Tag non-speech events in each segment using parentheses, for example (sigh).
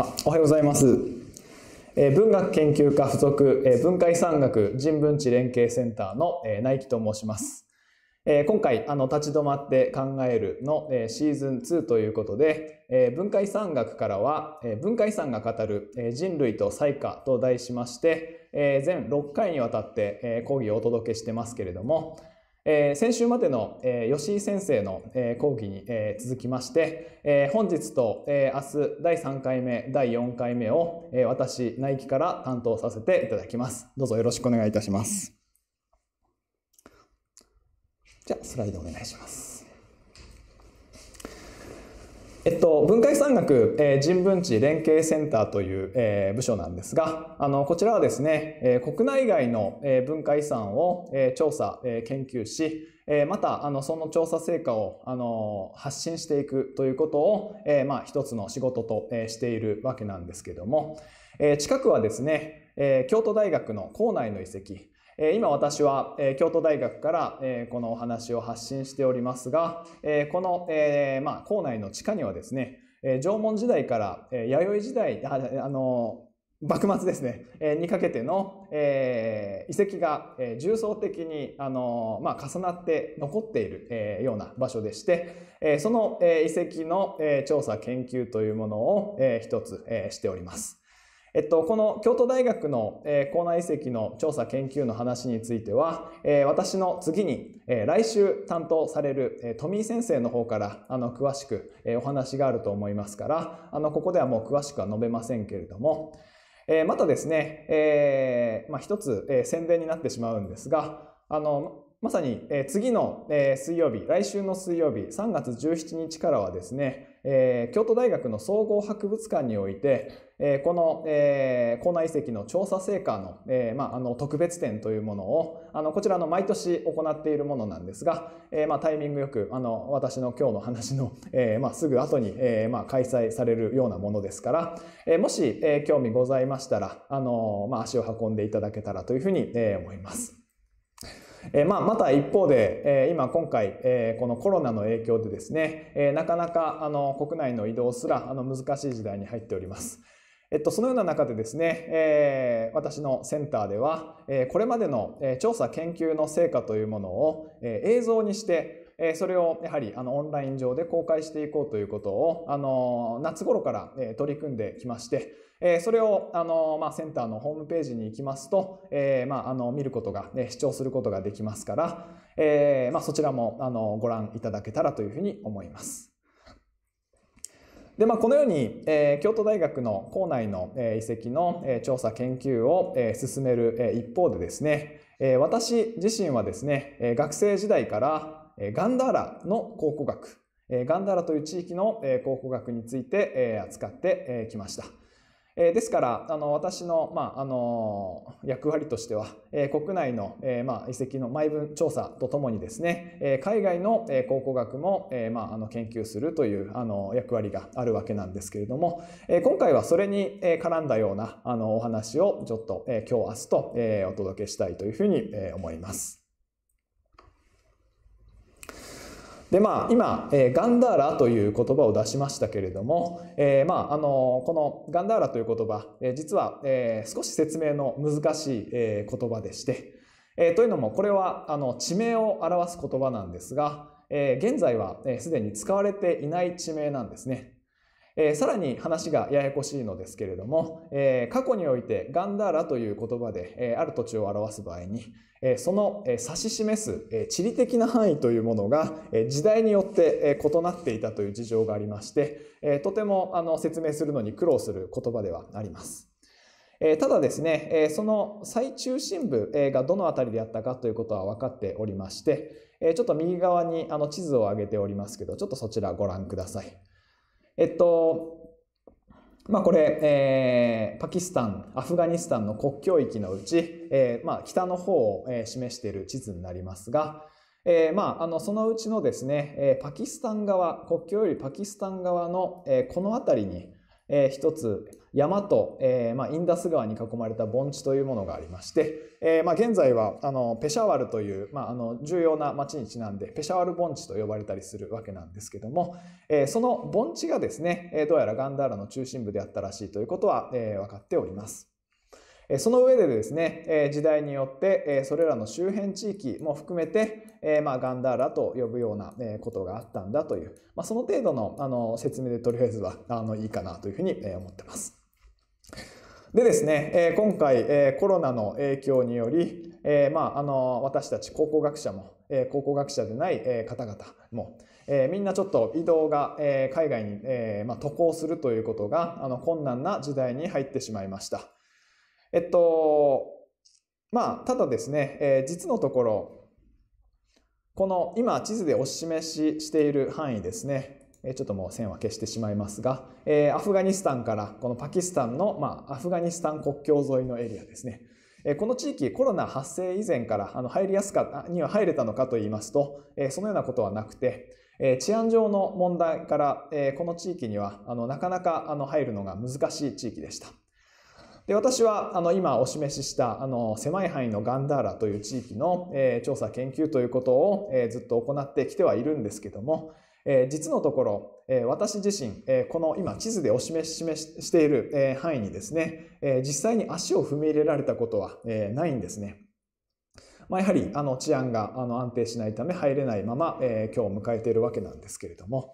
あおはようございます、えー、文学研究科附属、えー、文化遺産学人文知連携センターの、えー、内木と申します、えー、今回あの立ち止まって考えるの、えー、シーズン2ということで、えー、文化遺産学からは、えー、文化遺産が語る、えー、人類と災禍と題しまして、えー、全6回にわたって、えー、講義をお届けしてますけれどもえ先週までの、え吉井先生の、え講義に、え続きまして、え本日と、え明日第3回目、第4回目を、え私、ナイキから担当させていただきます。どうぞよろしくお願いいたします。じゃあ、スライドお願いします。えっと、文化遺産学、えー、人文地連携センターという、えー、部署なんですが、あの、こちらはですね、えー、国内外の、えー、文化遺産を、えー、調査、えー、研究し、えー、また、あの、その調査成果を、あの、発信していくということを、えー、まあ、一つの仕事と、えー、しているわけなんですけども、えー、近くはですね、えー、京都大学の校内の遺跡、今私は京都大学からこのお話を発信しておりますが、この、校内の地下にはですね、縄文時代から弥生時代、あの、幕末ですね、にかけての、遺跡が、重層的に、重なって残っている、ような場所でして、その、遺跡の、調査研究というものを、一つ、しております。えっと、この京都大学の、えー、校内遺跡の調査研究の話については、えー、私の次に、えー、来週担当される、えー、富井先生の方からあの詳しく、えー、お話があると思いますからあのここではもう詳しくは述べませんけれども、えー、またですね、えーまあ、一つ、えー、宣伝になってしまうんですがあのまさに、え次の、え水曜日、来週の水曜日、3月17日からはですね、え京都大学の総合博物館において、えこの、えー、校内遺跡の調査成果の,、えまあ、あの特別展というものを、あのこちらの毎年行っているものなんですが、えまあ、タイミングよく、あの私の今日の話の、(laughs) えまあ、すぐ後に、えまあ、開催されるようなものですから、えもし、え興味ございましたら、あのまあ、足を運んでいただけたらというふうに、え思います。えまあ、また一方で、え今今回、えこのコロナの影響でですね、えなかなかあの国内の移動すらあの難しい時代に入っております。えっと、そのような中でですね、えー、私のセンターでは、えー、これまでの、え調査研究の成果というものを、えー、映像にして、えー、それをやはりあのオンライン上で公開していこうということを、あのー、夏頃から、えー、取り組んできまして、えそれを、あのまあ、センターのホームページに行きますと、えまあ、あの見ることが、ね、視聴することができますから、えまあ、そちらも、あのご覧いただけたらというふうに思います。で、まあ、このように、えー、京都大学の校内の、えー、遺跡の、えー、調査研究を、えー、進める、えー、一方でですね、えー、私自身はですね、えー、学生時代から、えー、ガンダーラの考古学、えー、ガンダーラという地域の、えー、考古学について、えー、扱ってき、えー、ました。えですから、あの、私の、まあ、あの、役割としては、え国内の、えまあ、遺跡の埋分調査とともにですね、え海外の、え考古学も、えまあ、あの、研究するという、あの、役割があるわけなんですけれども、え今回はそれに絡んだような、あの、お話をちょっと、え今日、明日と、えお届けしたいというふうに思います。でまあ今、えー、ガンダーラという言葉を出しましたけれども、えー、まああのこのガンダーラという言葉、えー、実は、えー、少し説明の難しい、えー、言葉でして、えー、というのもこれはあの地名を表す言葉なんですが、えー、現在はすで、に使われていない地名なんですね。えさらに話がややこしいのですけれども、え過去においてガンダーラという言葉で、えある土地を表す場合に、えその、え指し示す、え地理的な範囲というものが、え時代によって、え異なっていたという事情がありまして、えとてもあの説明するのに苦労する言葉ではあります。えただですね、えその最中心部、がどの辺りであったかということは分かっておりまして、えちょっと右側にあの地図を上げておりますけど、ちょっとそちらご覧ください。えっと、まあ、これ、えー、パキスタン、アフガニスタンの国境域のうち、えーまあ、北の方を、え示している地図になりますが、えーまあ、あのそのうちのですね、えパキスタン側、国境よりパキスタン側の、えこの辺りに、えー、一つ、山と、えーまあ、インダス川に囲まれた盆地というものがありまして、えーまあ、現在はあのペシャワルという、まあ、あの重要な町にちなんでペシャワル盆地と呼ばれたりするわけなんですけども、えー、その盆地がですね、えどうやらガンダーラの中心部であったらしいということは、えー、分かっております。その上でですね、時代によって、それらの周辺地域も含めて、まあ、ガンダーラと呼ぶようなことがあったんだという、まあ、その程度のあの説明でとりあえずはあのいいかなというふうに思ってます。でですね、え今回、えコロナの影響により、えまあ、あの私たち考古学者も、え考古学者でない、え方々も、えみんなちょっと移動が、え海外に、えまあ、渡航するということがあの困難な時代に入ってしまいました。えっとまあ、ただですね、え実のところこの今地図でお示ししている範囲ですねちょっともう線は消してしまいますが、えアフガニスタンからこのパキスタンの、まあ、アフガニスタン国境沿いのエリアですね。この地域、コロナ発生以前からあの入りやすかには入れたのかといいますと、そのようなことはなくて、治安上の問題から、この地域にはあのなかなかあの入るのが難しい地域でした。で私はあの今お示ししたあの狭い範囲のガンダーラという地域の、え調査研究ということを、えずっと行ってきてはいるんですけども、え実のところ、え私自身、えこの今地図でお示し示している、え範囲にですね、え実際に足を踏み入れられたことは、えないんですね。まあ、やはりあの治安があの安定しないため入れないまま、え今日を迎えているわけなんですけれども、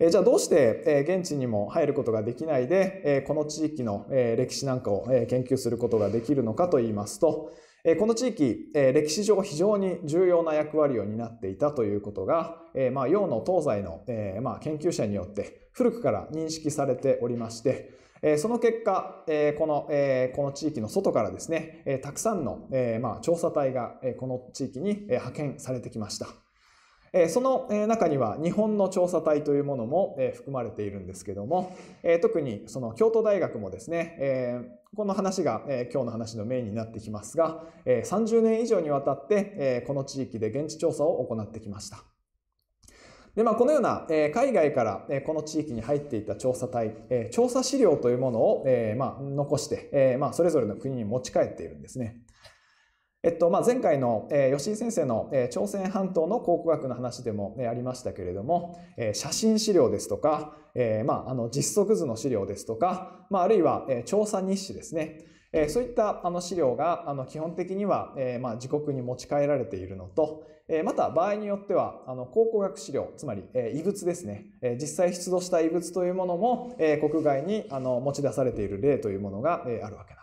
えじゃあどうして、え現地にも入ることができないで、えこの地域の、え歴史なんかを、え研究することができるのかといいますと、えこの地域、え歴史上非常に重要な役割を担っていたということが、えまあ、洋の東西の、えま研究者によって古くから認識されておりまして、えその結果、えこの、えこの地域の外からですね、えたくさんの、えま調査隊が、えこの地域に、え派遣されてきました。その中には日本の調査隊というものも含まれているんですけども、特にその京都大学もですね、この話が、えー、今日の話のメインになってきますが、えー、30年以上にわたって、えー、この地域で現地調査を行ってきました。で、まあ、このような、え海外から、えこの地域に入っていた調査隊、え調査資料というものを、えまあ、残して、えまあ、それぞれの国に持ち帰っているんですね。えっとまあ、前回の、えー、吉井先生の、えー、朝鮮半島の考古学の話でも、ね、ありましたけれども、えー、写真資料ですとか、えーまあ、あの実測図の資料ですとか、まあ、あるいは、えー、調査日誌ですね、えー、そういったあの資料があの基本的には、えーまあ、自国に持ち帰られているのと、えー、また場合によってはあの考古学資料つまり、えー、遺物ですね、えー、実際出土した遺物というものも、えー、国外にあの持ち出されている例というものが、えー、あるわけです。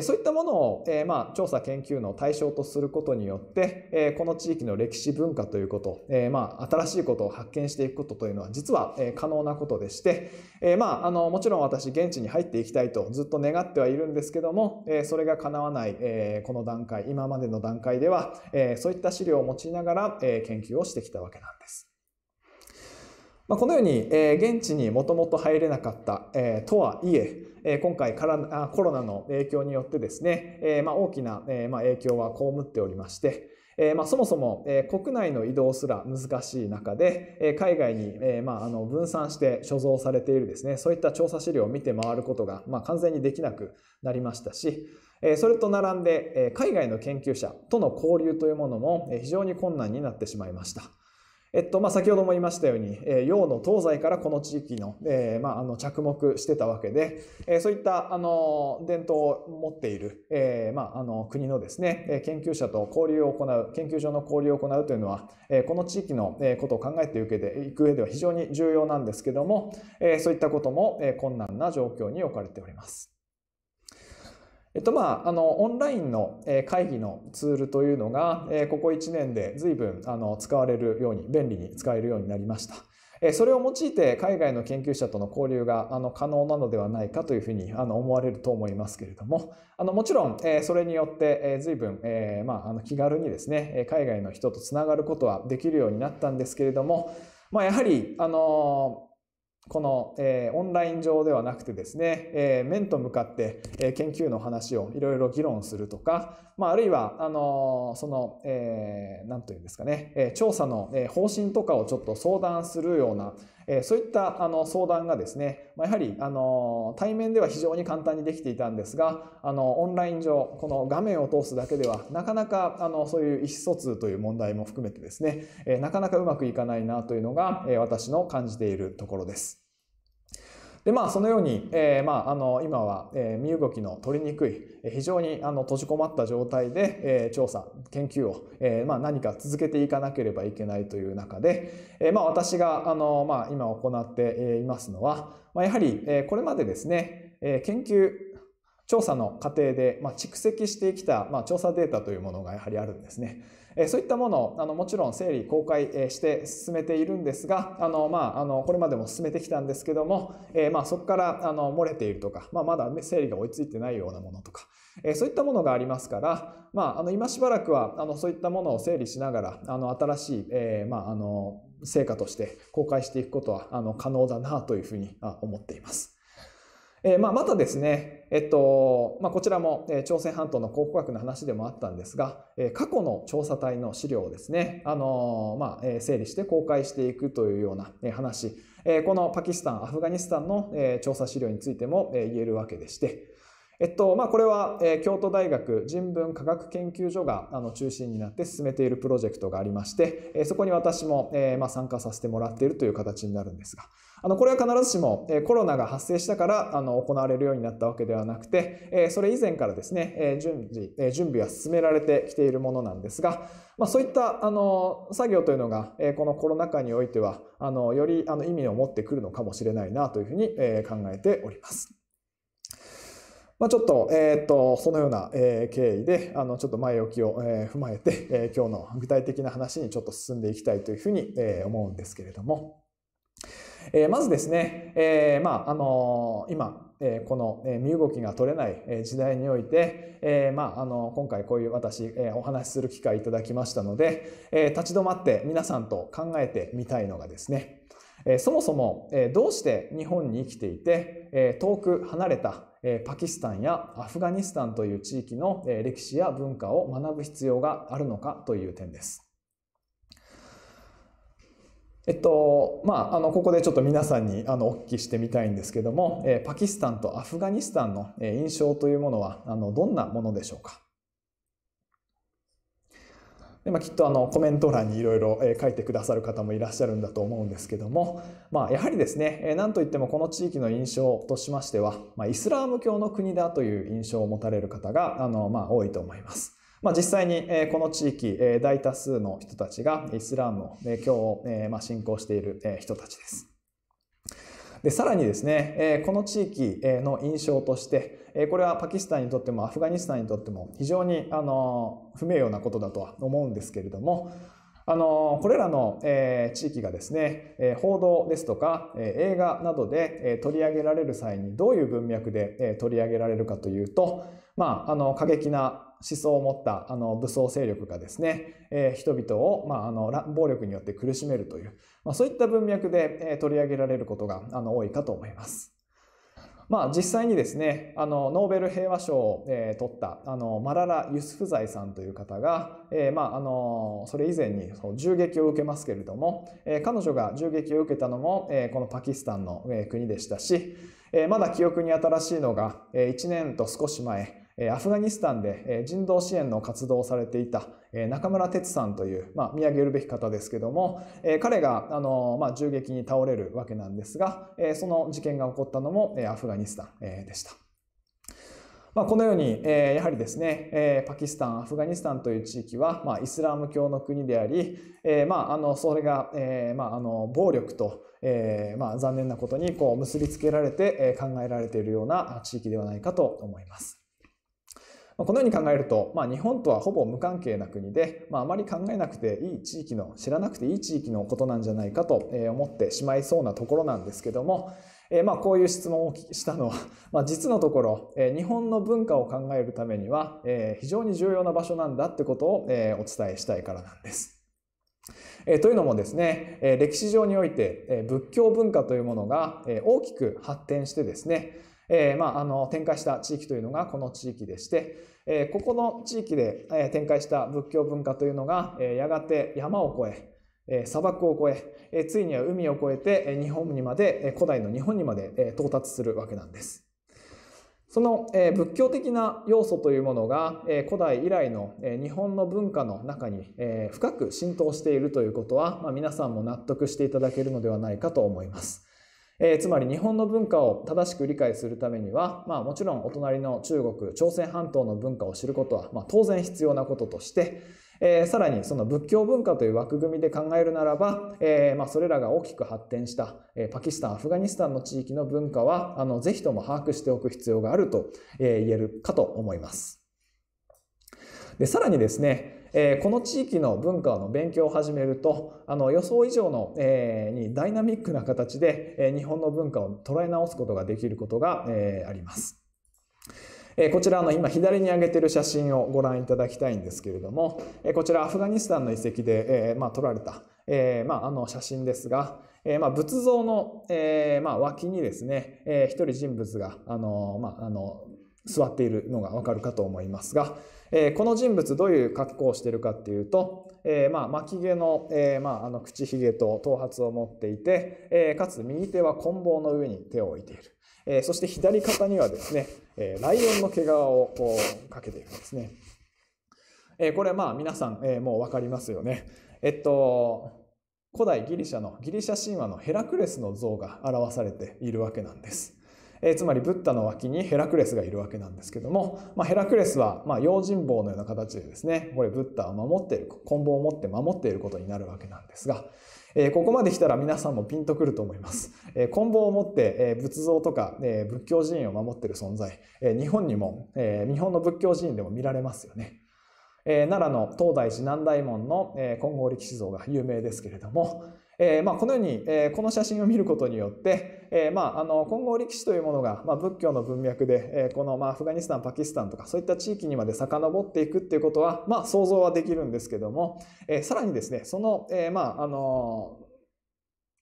そういったものを、えまあ、調査研究の対象とすることによって、えこの地域の歴史文化ということ、えまあ、新しいことを発見していくことというのは実は、え可能なことでして、えまあ、あのもちろん私現地に入っていきたいとずっと願ってはいるんですけども、えそれが叶わない、えこの段階今までの段階では、えそういった資料を持ちながら、え研究をしてきたわけなんです。まあ、このように、えー、現地にもともと入れなかった、えー、とはいええ今回からコロナの影響によってですね、えまあ、大きな、えまあ、影響は被っておりまして、えまあ、そもそも、え国内の移動すら難しい中で、え海外に、えまあ、あの分散して所蔵されているですねそういった調査資料を見て回ることが、まあ、完全にできなくなりましたし、えそれと並んで、え海外の研究者との交流というものも、え非常に困難になってしまいました。えっと、まあ、先ほども言いましたように、えー、洋の東西からこの地域の、えー、まあ、あの、着目してたわけで、えー、そういった、あの、伝統を持っている、えー、まあ、あの、国のですね、研究者と交流を行う、研究所の交流を行うというのは、えー、この地域のことを考えていく上で、いく上では非常に重要なんですけども、えー、そういったことも困難な状況に置かれております。えっとまあ、あの、オンラインの会議のツールというのが、ここ1年で随分、あの、使われるように、便利に使えるようになりました。それを用いて海外の研究者との交流があの可能なのではないかというふうにあの思われると思いますけれどもあのもちろんそれによって随分まああの気軽にですね海外の人とつながることはできるようになったんですけれどもまあやはりあのこの、えー、オンライン上ではなくてですね、えー、面と向かって、えー、研究の話をいろいろ議論するとか、まあ、あるいは、あのー、その、えー、なんというんですかね、えー、調査のえ方針とかをちょっと相談するような、えそういったあの相談がですね、まやはりあの対面では非常に簡単にできていたんですがあのオンライン上この画面を通すだけではなかなかあのそういう意思疎通という問題も含めてですね、えなかなかうまくいかないなというのが、え私の感じているところです。で、まあ、そのように、えー、まあ、あの、今は、えー、身動きの取りにくい、非常に、あの、閉じこまった状態で、えー、調査、研究を、えー、まあ、何か続けていかなければいけないという中で、えー、まあ、私が、あの、まあ、今行っていますのは、まあ、やはり、えー、これまでですね、えー、研究、調査の過程で、まあ、蓄積してきた、まあ、調査データというものがやはりあるんですね。えそういったものをあのもちろん整理公開、えして進めているんですがあの、まあ、あのこれまでも進めてきたんですけども、えまあ、そこからあの漏れているとか、まあ、まだ整理が追いついてないようなものとか、えそういったものがありますから、まあ、あの今しばらくはあのそういったものを整理しながらあの新しい、えまあ、あの成果として公開していくことはあの可能だなというふうに思っています。えー、まあ、またですね、えっと、まあ、こちらも、え朝鮮半島の考古学の話でもあったんですが、え過去の調査隊の資料をですね、あのまあ、え整理して公開していくというような、え話、えこのパキスタン、アフガニスタンの、え調査資料についても、え言えるわけでして、えっとまあ、これは、えー、京都大学人文科学研究所があの中心になって進めているプロジェクトがありまして、えー、そこに私も、えーまあ、参加させてもらっているという形になるんですが。あのこれは必ずしもコロナが発生したからあの行われるようになったわけではなくてそれ以前からですね準備準備は進められてきているものなんですが、まあ、そういったあの作業というのがこのコロナ禍においてはあのよりあの意味を持ってくるのかもしれないなというふうに考えております。まあ、ちょっと、えっ、ー、と、そのような、えー、経緯で、あの、ちょっと前置きを、えー、踏まえて、えー、今日の具体的な話にちょっと進んでいきたいというふうに、えー、思うんですけれども、えー、まずですね、えー、まあ、あのー、今、この身動きが取れない時代において、えまあ、あの、今回こういう私、お話しする機会いただきましたので、え立ち止まって皆さんと考えてみたいのがですね、そもそもどうして日本に生きていて、遠く離れたパキスタンやアフガニスタンという地域の歴史や文化を学ぶ必要があるのかという点です。えっとまあ、あのここでちょっと皆さんにあのお聞きしてみたいんですけども、えパキスタンとアフガニスタンの印象というものはあのどんなものでしょうかでまあ、きっとあのコメント欄にいろいろ書いてくださる方もいらっしゃるんだと思うんですけども、まあ、やはりですね何といってもこの地域の印象としましては、まあ、イスラーム教の国だという印象を持たれる方があの、まあ、多いと思います。まあ、実際にこの地域大多数の人たちがイスラームを教を信仰している人たちです。でさらにですねこの地域の印象としてこれはパキスタンにとってもアフガニスタンにとっても非常にあの不名誉なことだとは思うんですけれども、あのこれらの、えー、地域がですね、えー、報道ですとか、えー、映画などで、えー、取り上げられる際にどういう文脈で、えー、取り上げられるかというと、まあ、あの過激な思想を持ったあの武装勢力がですね、えー、人々を、まあ、あの暴力によって苦しめるという、まあ、そういった文脈で、えー、取り上げられることがあの多いかと思います。まあ、実際にですねあのノーベル平和賞を、えー、取ったあのマララ・ユスフザイさんという方が、えーまあ、あのそれ以前にそう銃撃を受けますけれども、えー、彼女が銃撃を受けたのも、えー、このパキスタンの、えー、国でしたし、えー、まだ記憶に新しいのが、えー、1年と少し前アフガニスタンで人道支援の活動をされていた中村哲さんという、まあ、見上げるべき方ですけども、彼が、あの、まあ、銃撃に倒れるわけなんですが、その事件が起こったのもアフガニスタンでした。まあ、このように、えー、やはりですね、えー、パキスタン、アフガニスタンという地域は、まあ、イスラム教の国であり、えー、まあ、あの、それが、えー、まあ、あの、暴力と、えー、まあ、残念なことに、こう、結びつけられて、えー、考えられているような地域ではないかと思います。このように考えると、まあ、日本とはほぼ無関係な国で、まあ、あまり考えなくていい地域の、知らなくていい地域のことなんじゃないかと思ってしまいそうなところなんですけども、えまあ、こういう質問をしたのは、まあ、実のところ、え日本の文化を考えるためには、え非常に重要な場所なんだってことを、えお伝えしたいからなんです。えというのもですね、え歴史上において、え仏教文化というものが、え大きく発展してですね、えー、まあ、あの展開した地域というのがこの地域でして、えー、ここの地域で、え展開した仏教文化というのが、えやがて山を越ええ砂漠を越ええついには海を越えて日本にまで、え古代の日本にまで、え到達するわけなんです。その、え仏教的な要素というものが、え古代以来の、え日本の文化の中に、え深く浸透しているということは、まあ、皆さんも納得していただけるのではないかと思います。えー、つまり日本の文化を正しく理解するためには、まあ、もちろんお隣の中国朝鮮半島の文化を知ることは、まあ、当然必要なこととして、えー、さらにその仏教文化という枠組みで考えるならば、えー、まあ、それらが大きく発展した、えパキスタンアフガニスタンの地域の文化はあのぜひとも把握しておく必要があると、え言えるかと思います。でさらにですねえー、この地域の文化の勉強を始めるとあの予想以上の、えー、にダイナミックな形で、えー、日本の文化を捉え直すことができることが、えー、あります。えこちらの今左に上げてる写真をご覧いただきたいんですけれども、えこちらアフガニスタンの遺跡で、えまあ、撮られた、えまあ、の写真ですが、えま仏像の、えま脇にですね、えー、一人人物が、あのまあの座っているのがわかるかと思いますが、えー、この人物どういう格好をしているかっていうと、えー、まあ巻き毛の,、えー、まああの口ひげと頭髪を持っていて、えー、かつ右手は棍棒の上に手を置いている、えー、そして左肩にはですね、えー、ライオンの毛皮をこうかけているんですね、えー、これまあ皆さん、えー、もうわかりますよねえっと古代ギリシャのギリシャ神話のヘラクレスの像が表されているわけなんですえつまりブッダの脇にヘラクレスがいるわけなんですけども、まあ、ヘラクレスは、ま用心棒のような形でですね、これブッダを守っている、棍棒を持って守っていることになるわけなんですが、えここまで来たら皆さんもピンとくると思います。え棍棒を持って、え仏像とか、え仏教寺院を守っている存在、え日本にも、え日本の仏教寺院でも見られますよね。え奈良の東大寺南大門の、え金剛力士像が有名ですけれども、えー、まあ、このように、えー、この写真を見ることによって、えー、まあ、あの金剛力士というものが、まあ、仏教の文脈で、えこの、まあ、アフガニスタンパキスタンとかそういった地域にまで遡っていくっていうことは、まあ、想像はできるんですけども、えさらにですねその、えまああの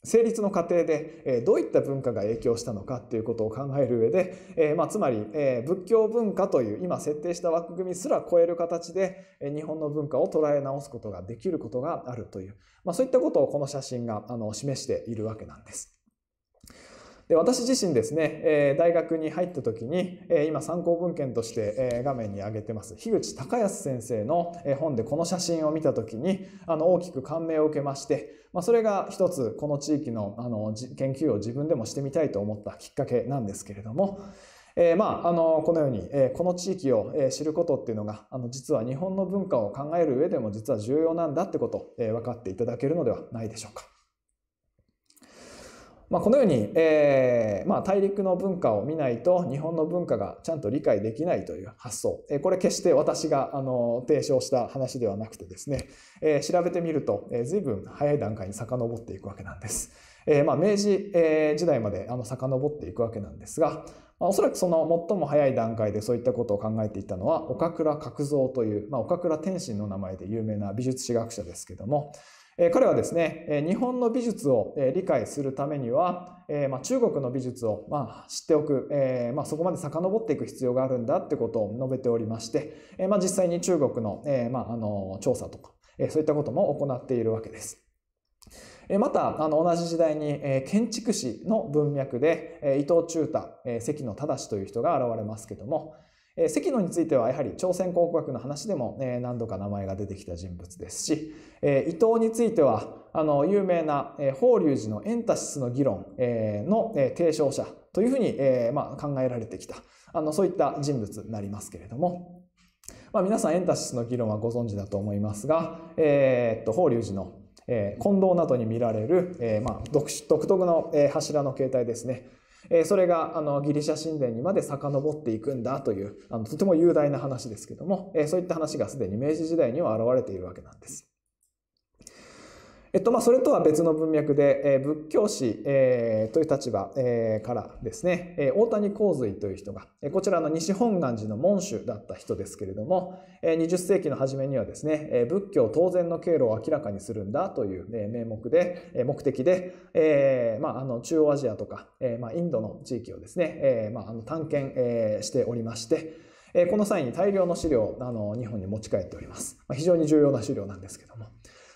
成立の過程でどういった文化が影響したのかっていうことを考える上で、まあ、つまり仏教文化という今設定した枠組みすら超える形で日本の文化を捉え直すことができることがあるという、まあ、そういったことをこの写真が示しているわけなんです。で私自身ですね、え大学に入った時に、え今参考文献として、え画面に上げてます樋口隆康先生の本でこの写真を見た時にあの大きく感銘を受けまして、まあ、それが一つこの地域のあの研究を自分でもしてみたいと思ったきっかけなんですけれども。えー、まあ、あの、このように、えー、この地域を、えー、知ることっていうのが、あの、実は日本の文化を考える上でも実は重要なんだってこと、え分かっていただけるのではないでしょうか。まあ、このように、えーまあ、大陸の文化を見ないと日本の文化がちゃんと理解できないという発想、えー、これ決して私があの提唱した話ではなくてですね、えー、調べてみると、えー、随分早い段階に遡っていくわけなんです。えーまあ、明治、えー、時代まであの遡っていくわけなんですが、まあ、おそらくその最も早い段階でそういったことを考えていたのは岡倉角蔵という、まあ、岡倉天心の名前で有名な美術史学者ですけども、彼はですね、日本の美術を理解するためには、ま中国の美術をま知っておく、まそこまで遡っていく必要があるんだってことを述べておりまして、ま実際に中国の,、まあの調査とか、そういったことも行っているわけです。また、あの、同じ時代に、建築士の文脈で、伊藤忠太、関野正という人が現れますけども、え関野についてはやはり朝鮮考古学の話でも、え何度か名前が出てきた人物ですし、え伊藤についてはあの有名な、え法隆寺のエンタシスの議論、えの、え提唱者というふうに、えまあ、考えられてきたあのそういった人物になりますけれども。まあ、皆さんエンタシスの議論はご存知だと思いますが、えー、っと法隆寺のえー、近藤などに見られる、えー、まあ、独特の、えー、柱の形態ですねえそれがあのギリシャ神殿にまで遡っていくんだというあのとても雄大な話ですけども、えそういった話がすでに明治時代には現れているわけなんです。えっとまあ、それとは別の文脈で、えー、仏教史、えー、という立場、えー、からですね、えー、大谷洪水という人が、えー、こちらの西本願寺の門主だった人ですけれども、えー、20世紀の初めにはですね、えー、仏教当然の経路を明らかにするんだという、えー、名目で、えー、目的で、えーまあ、あの中央アジアとか、えーまあ、インドの地域をですね、えーまあ、あの探検、えー、しておりまして、えー、この際に大量の資料をあの日本に持ち帰っております。まあ、非常に重要な資料なんですけども。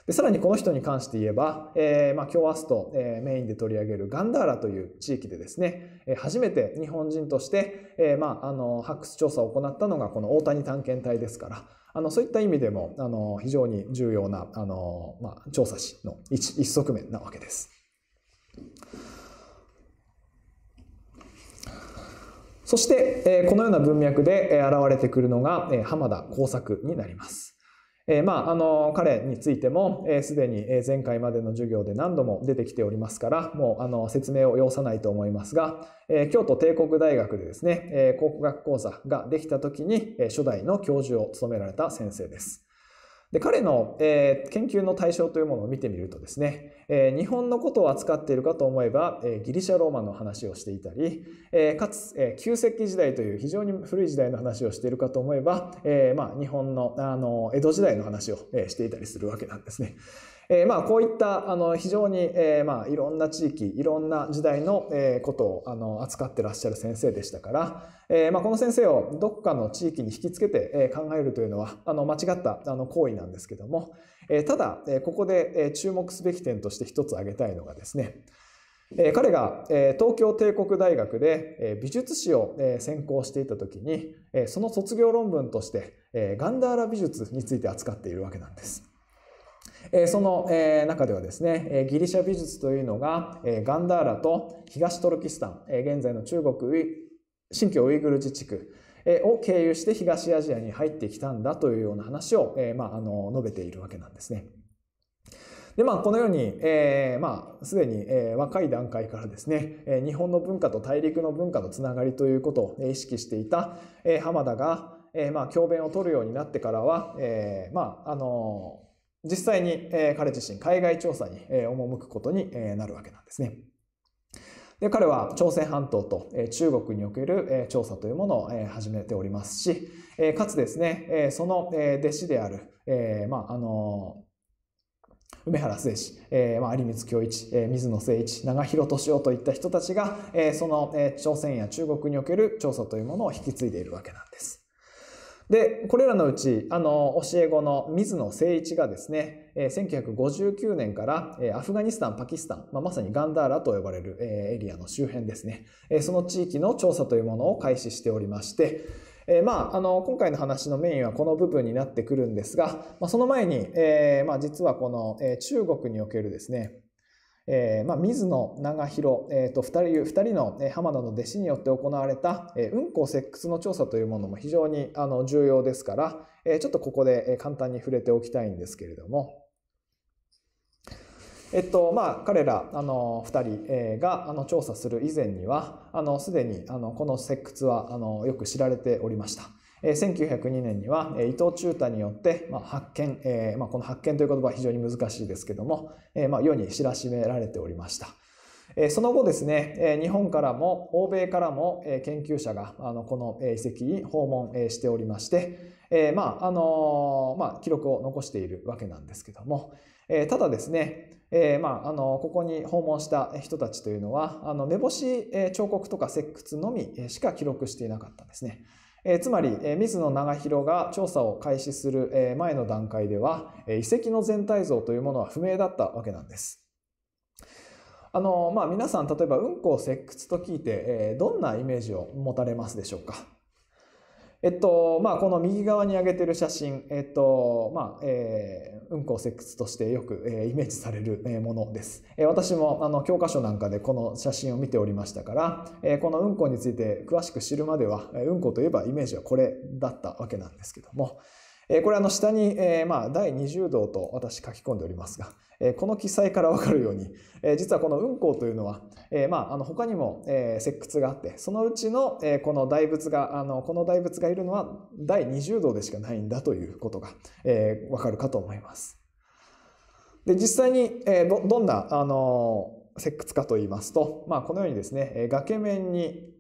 でさらにこの人に関して言えば、えー、まあ今日明日と、えー、メインで取り上げるガンダーラという地域でですね、えー、初めて日本人として、えー、まああの発掘調査を行ったのがこの大谷探検隊ですから、あのそういった意味でもあの非常に重要なあの、まあ、調査史の一一側面なわけです。そして、このような文脈で現れてくるのが浜田耕作になります。えー、まあ、あの、彼についても、す、で、に前回までの授業で何度も出てきておりますから、もう、あの、説明を要さないと思いますが、えー、京都帝国大学でですね、え考古学講座ができた時に、初代の教授を務められた先生です。で彼の、えー、研究の対象というものを見てみるとですね、えー、日本のことを扱っているかと思えば、えー、ギリシャローマの話をしていたり、えー、かつ、えー、旧石器時代という非常に古い時代の話をしているかと思えば、えーまあ、日本のあの江戸時代の話を、えー、していたりするわけなんですね。えー、まあこういったあの非常に、えまあいろんな地域いろんな時代の、えことをあの扱ってらっしゃる先生でしたから、えー、まあこの先生をどこかの地域に引きつけて、え考えるというのはあの間違ったあの行為なんですけども、えー、ただ、えここで注目すべき点として一つ挙げたいのがですねえ彼が、え東京帝国大学で、え美術史を、え専攻していた時に、えその卒業論文として、えガンダーラ美術について扱っているわけなんです。その中ではですね、ギリシャ美術というのがガンダーラと東トルキスタン、現在の中国新疆ウイグル自治区を経由して東アジアに入ってきたんだというような話を、まあ、あの述べているわけなんですね。でまあ、このように、えー、まあ、すでに、えー、若い段階からですね、え日本の文化と大陸の文化のつながりということを意識していた、え浜田が、えー、まあ、教鞭を取るようになってからは、えまあ、あの実際に、え彼自身海外調査に、え赴くことに、えなるわけなんですね。で彼は朝鮮半島と中国における調査というものを始めておりますしかつですねその弟子である、まあ、あの梅原誠氏、えーまあ、有光恭一、えー、水野誠一長広敏夫といった人たちが、えー、その、えー、朝鮮や中国における調査というものを引き継いでいるわけなんです。で、これらのうち、あの、教え子の水野誠一がですね、1959年からアフガニスタン、パキスタン、まあ、まさにガンダーラと呼ばれるエリアの周辺ですね、その地域の調査というものを開始しておりまして、えー、まあ、あの、今回の話のメインはこの部分になってくるんですが、まあ、その前に、えー、まあ、実はこの、えー、中国におけるですね、えーまあ、水野長弘、えーと、2, 人2人の浜田の弟子によって行われた、えー、運行石窟の調査というものも非常にあの重要ですから、えー、ちょっとここで簡単に触れておきたいんですけれども。えっとまあ、彼らあの2人、えー、があの調査する以前にはすでにあのこの石窟はあのよく知られておりました。1902年には伊藤忠太によって発見、まあ、この発見という言葉は非常に難しいですけども、ま世に知らしめられておりました。その後ですね、日本からも欧米からも研究者がこの遺跡に訪問しておりまして、まあ、あの、ま記録を残しているわけなんですけども、ただですね、えー、まあ、あのここに訪問した人たちというのはあの目星彫刻とか石窟のみしか記録していなかったんですね。えー、つまり、えー、水野長弘が調査を開始する、えー、前の段階では、えー、遺跡の全体像というものは不明だったわけなんです。あの、まあ、皆さん、例えば、うんこを石窟と聞いて、えー、どんなイメージを持たれますでしょうかえっと、まあ、この右側に上げてる写真、えっと、まあ、えー、うんこをクスとしてよく、えー、イメージされる、えー、ものです。えー、私も、あの、教科書なんかでこの写真を見ておりましたから、えー、このうんこについて詳しく知るまでは、えー、うんこといえばイメージはこれだったわけなんですけども、えー、これあの、下に、えー、まあ、第20条と私書き込んでおりますが、この記載からわかるように、実はこの運行というのは、まあ、あの他にも石窟があって、そのうちのこの大仏が、あのこの大仏がいるのは第20道でしかないんだということがわかるかと思います。で、実際にどんなあの石窟かと言いますと、まあ、このようにですね、崖面に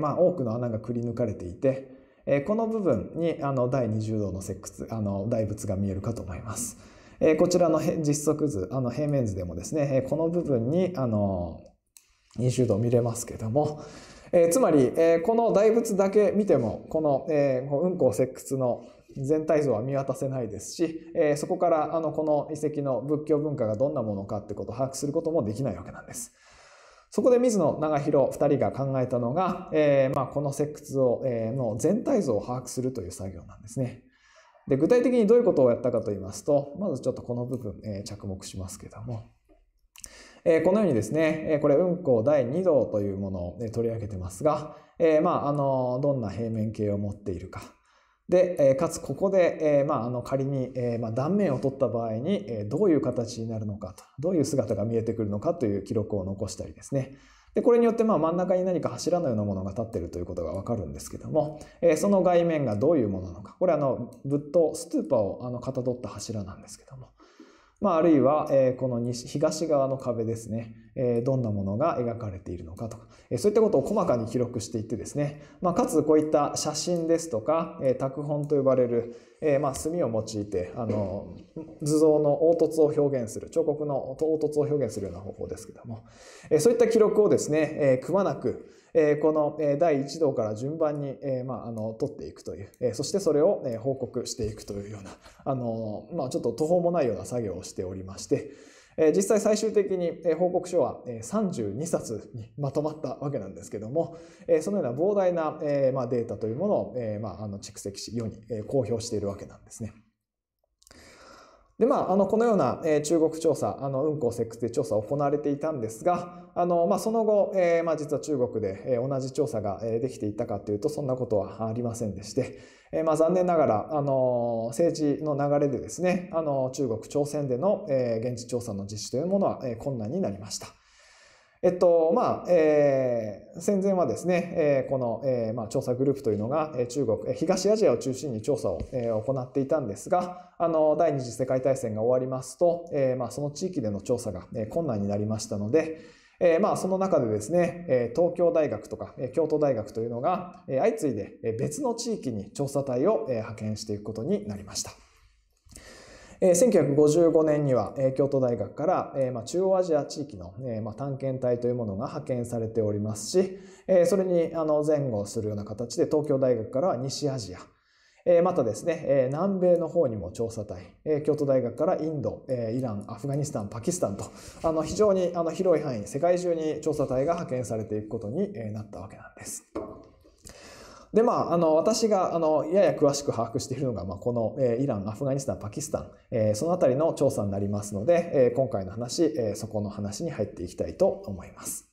まあ多くの穴がくり抜かれていて、この部分にあの第20道の石窟、あの大仏が見えるかと思います。えこちらの実測図、あの平面図でもですね、この部分に、あの、20度見れますけども、えつまり、えこの大仏だけ見ても、この、えー、運行石窟の全体像は見渡せないですし、えそこからあのこの遺跡の仏教文化がどんなものかってことを把握することもできないわけなんです。そこで水野長弘2人が考えたのが、えー、まあこの石窟を、えー、の全体像を把握するという作業なんですね。で具体的にどういうことをやったかと言いますと、まずちょっとこの部分、えー、着目しますけども、えー、このようにですね、えこれ運行第2道というものを、ね、取り上げてますが、えまあ、あのどんな平面形を持っているか。で、えかつここで、えまあ、あの仮に、えまあ、断面を取った場合に、えどういう形になるのかと、どういう姿が見えてくるのかという記録を残したりですね、で、これによってまあ真ん中に何か柱のようなものが立ってるということがわかるんですけども、えその外面がどういうものなのか。これあの、仏塔、ストゥーパをあの、かたどった柱なんですけども。まあ、あるいは、えこの西、東側の壁ですね。どんなものが描かれているのかとか、そういったことを細かに記録していってですね、まあ、かつこういった写真ですとか、拓本と呼ばれる、まあ、墨を用いて、あの、図像の凹凸を表現する、彫刻の凹凸を表現するような方法ですけども、そういった記録をですね、くまなく、この第1度から順番に、まあ、あの取っていくという、そしてそれを報告していくというような、あのまあ、ちょっと途方もないような作業をしておりまして、実際最終的に報告書は32冊にまとまったわけなんですけども、そのような膨大なデータというものを蓄積し、世に公表しているわけなんですね。でまあ、あのこのような中国調査、あの運行設定調査を行われていたんですが、あの、まあ、その後、えー、まあ、実は中国で、同じ調査が、できていたかというと、そんなことはありませんでして、えー、まあ、残念ながら、あの、政治の流れでですね、あの、中国、朝鮮での、えー、現地調査の実施というものは、えー、困難になりました。えっと、まあ、えー、戦前はですね、えー、この、えー、まあ、調査グループというのが、中国、東アジアを中心に調査を、えー、行っていたんですが、あの、第二次世界大戦が終わりますと、えー、まあ、その地域での調査が、困難になりましたので、えー、まあその中でですね、え東京大学とか、え京都大学というのが、え相次いで別の地域に調査隊を、え派遣していくことになりました。1955年には京都大学から中央アジア地域の探検隊というものが派遣されておりますしそれに前後するような形で東京大学からは西アジアえまたですね、え南米の方にも調査隊、え京都大学からインド、えイラン、アフガニスタン、パキスタンと、あの非常にあの広い範囲、世界中に調査隊が派遣されていくことになったわけなんです。で、まあ、あの、私が、あの、やや詳しく把握しているのが、まあ、この、えイラン、アフガニスタン、パキスタン、えそのあたりの調査になりますので、え今回の話、えそこの話に入っていきたいと思います。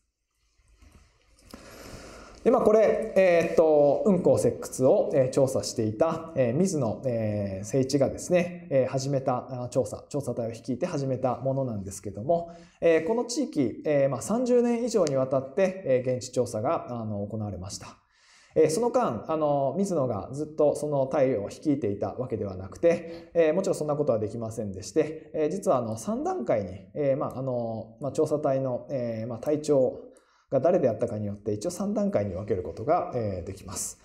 でまあ、これ、えー、っと運行石窟を、調査していた、えー、水野、えー、聖一がですね、えー、始めた調査調査隊を率いて始めたものなんですけども、えー、この地域、えーまあ、30年以上にわたって、えー、現地調査があの行われました。その間あの水野がずっとその隊を率いていたわけではなくて、えもちろんそんなことはできませんでして、え実はあの3段階に、えまああのまあ、調査隊の、えまあ、隊長が誰であったかによって一応3段階に分けることができます。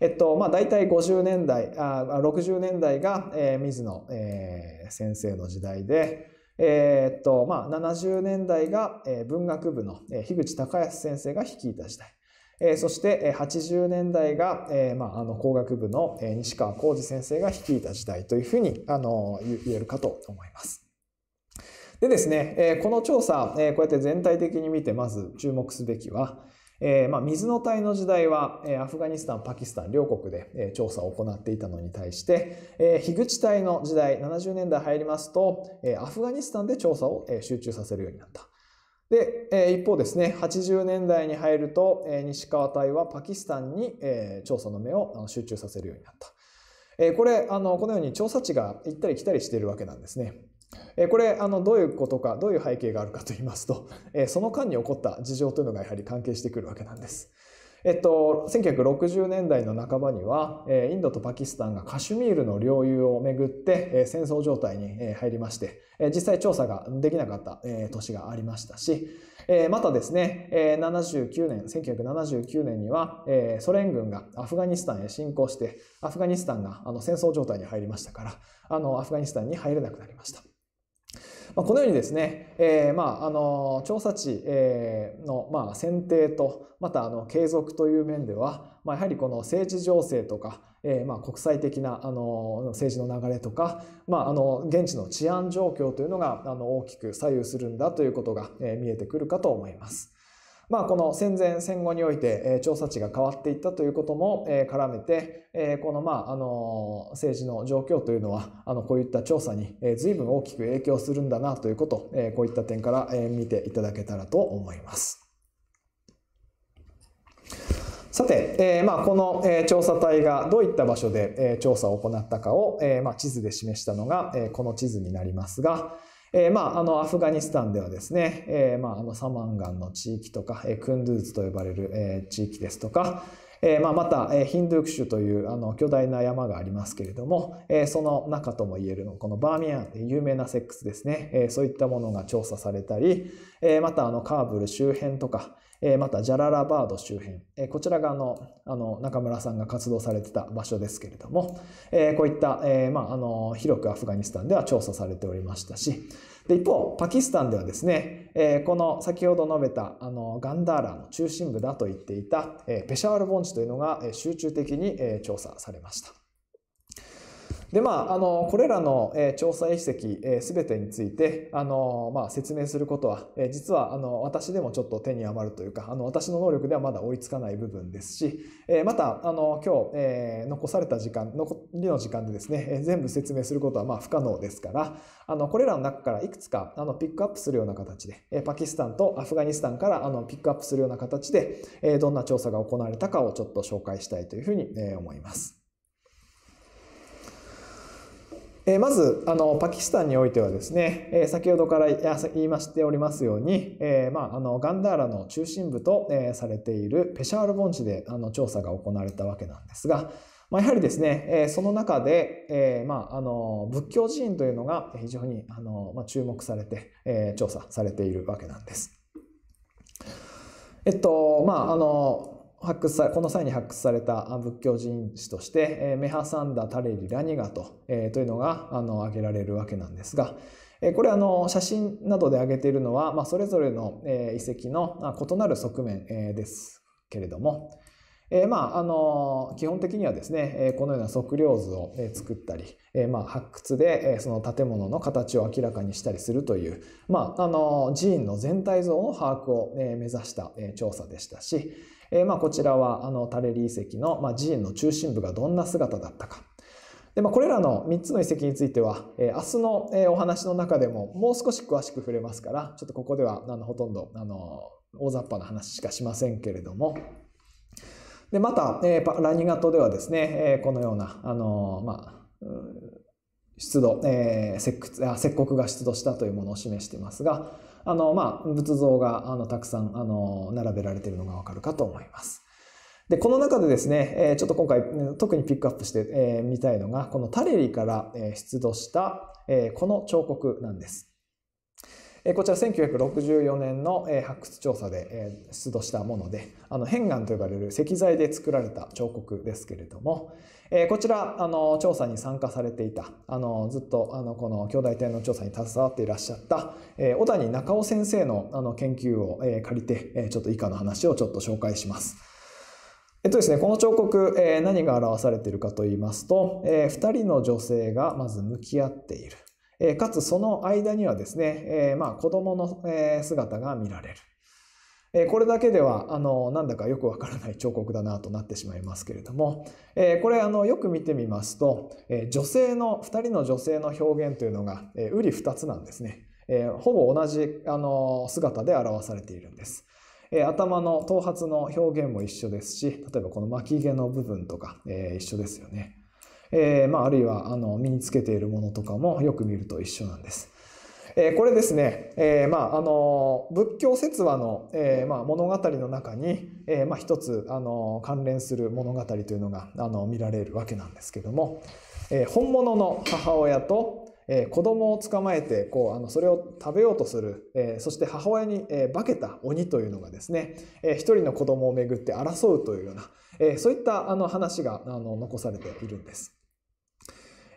えっとまあ、大体50年代あ60年代が、えー、水野、えー、先生の時代で、えー、っとまあ、70年代が、えー、文学部の、えー、樋口孝康先生が率いた時代。えー、そして、えー、80年代が、えーまあ、あの工学部の、えー、西川浩二先生が率いた時代というふうにあの言えるかと思います。でですね、この調査、こうやって全体的に見て、まず注目すべきは、水の体の時代は、アフガニスタン、パキスタン両国で、調査を行っていたのに対して、樋口隊の時代、70年代入りますと、アフガニスタンで調査を、集中させるようになった。で、一方ですね、80年代に入ると、西川隊はパキスタンに、調査の目を集中させるようになった。これ、あの、このように調査地が行ったり来たりしているわけなんですね。これあのどういうことかどういう背景があるかと言いますと (laughs) その間に起こった事情というのがやはり関係してくるわけなんです。えっと、1960年代の半ばには、インドとパキスタンがカシュミールの領有をめぐって、戦争状態に入りまして、実際調査ができなかった年がありましたし、またですね、79年、1979年には、ソ連軍がアフガニスタンへ侵攻して、アフガニスタンが戦争状態に入りましたから、アフガニスタンに入れなくなりました。まあ、このようにですね、えー、まあ、あの、調査値、の、まあ、選定と、また、あの、継続という面では、まあ、やはりこの政治情勢とか、えー、まあ、国際的な、あの、政治の流れとか、まあ、あの、現地の治安状況というのが、あの、大きく左右するんだということが、見えてくるかと思います。まあ、この戦前戦後において調査値が変わっていったということも絡めてこのまああの政治の状況というのはあのこういった調査に随分大きく影響するんだなということこういった点から見ていただけたらと思います。さて、えー、まあこの、えー、調査隊がどういった場所で、えー、調査を行ったかを、えーまあ、地図で示したのが、えー、この地図になりますが、えー、まあ、あの、アフガニスタンではですね、えー、まあ、あの、サマンガンの地域とか、えー、クンドゥーズと呼ばれる、えー、地域ですとか、えー、まあ、また、えー、ヒンドゥークシュというあの巨大な山がありますけれども、えー、その中ともいえるのこのバーミヤン有名なセックスですね、えー、そういったものが調査されたり、えー、またあのカーブル周辺とか、えまた、ジャララバード周辺、えこちらがあの、あの、中村さんが活動されてた場所ですけれども、えこういった、えまあ、あの、広くアフガニスタンでは調査されておりましたし、で、一方、パキスタンではですね、えこの先ほど述べた、あの、ガンダーラの中心部だと言っていた、えペシャワル盆地というのが集中的に調査されました。で、まあ、あの、これらの、え調査遺跡、えべてについて、あの、まあ、説明することは、え実は、あの、私でもちょっと手に余るというか、あの、私の能力ではまだ追いつかない部分ですし、えまた、あの、今日、え残された時間、残りの時間でですね、え全部説明することは、まあ、不可能ですから、あの、これらの中からいくつか、あの、ピックアップするような形で、えパキスタンとアフガニスタンから、あの、ピックアップするような形で、えどんな調査が行われたかをちょっと紹介したいというふうに、え思います。えまずあのパキスタンにおいてはですね、え先ほどから言いましておりますように、えまあ、あのガンダーラの中心部と、えされているペシャール盆地であの調査が行われたわけなんですが、まあ、やはりですね、えその中で、えまあ、あの仏教寺院というのが非常にあの、ま注目されて、え調査されているわけなんです。えっとまああの発掘さこの際に発掘された仏教人士として、えー、メハサンダ・タレリ・ラニガと,、えー、というのがあの挙げられるわけなんですが、えー、これあの写真などで挙げているのは、まあ、それぞれの、えー、遺跡の異なる側面、えー、ですけれども、えー、まああの基本的にはですね、えー、このような測量図を、えー、作ったり、えー、まあ発掘で、えー、その建物の形を明らかにしたりするという、まああの寺院の全体像の把握を、えー、目指した、えー、調査でしたし。えー、まあこちらはあのタレリ遺跡の、まあ、寺院の中心部がどんな姿だったか。でまあ、これらの3つの遺跡については、えー、明日の、えー、お話の中でももう少し詳しく触れますからちょっとここではあのほとんどあの大雑把な話しかしませんけれどもでまた、えー、ラニガトではですね、えー、このようなあの、まあ、湿度、えー、石窟あ石国が出土したというものを示していますがあの、まあ、仏像があのたくさんあの並べられているのがわかるかと思います。で、この中でですね、えちょっと今回特にピックアップしてみたいのが、このタレリから出土したえこの彫刻なんです。こちら1964年の発掘調査で出土したもので、あの、片岩と呼ばれる石材で作られた彫刻ですけれども、こちら、あの、調査に参加されていた、あの、ずっと、あの、この兄弟店の調査に携わっていらっしゃった、小谷中尾先生の、あの、研究を借りて、ちょっと以下の話をちょっと紹介します。えっとですね、この彫刻、え何が表されているかと言いますと、え2人の女性がまず向き合っている。えかつその間にはですね、えまあ、子供の姿が見られる。これだけではあのなんだかよくわからない (laughs) 彫刻だなとなってしまいますけれども、えこれあのよく見てみますと、え女性の2人の女性の表現というのが、えー、瓜2つなんですね、えほぼ同じあの姿で表されているんです。え頭の頭髪の表現も一緒ですし例えばこの巻き毛の部分とか、え一緒ですよね。えー、まあ、あるいはあの身につけているものとかもよく見ると一緒なんです。えこれですね、えまあ、あの仏教説話の、えまあ、物語の中に、えまあ、一つあの関連する物語というのがあの見られるわけなんですけども、え本物の母親と、え子供を捕まえてこうあのそれを食べようとする、えそして母親に、え化けた鬼というのがですね、えー、一人の子供をめぐって争うというような、えそういったあの話があの残されているんです。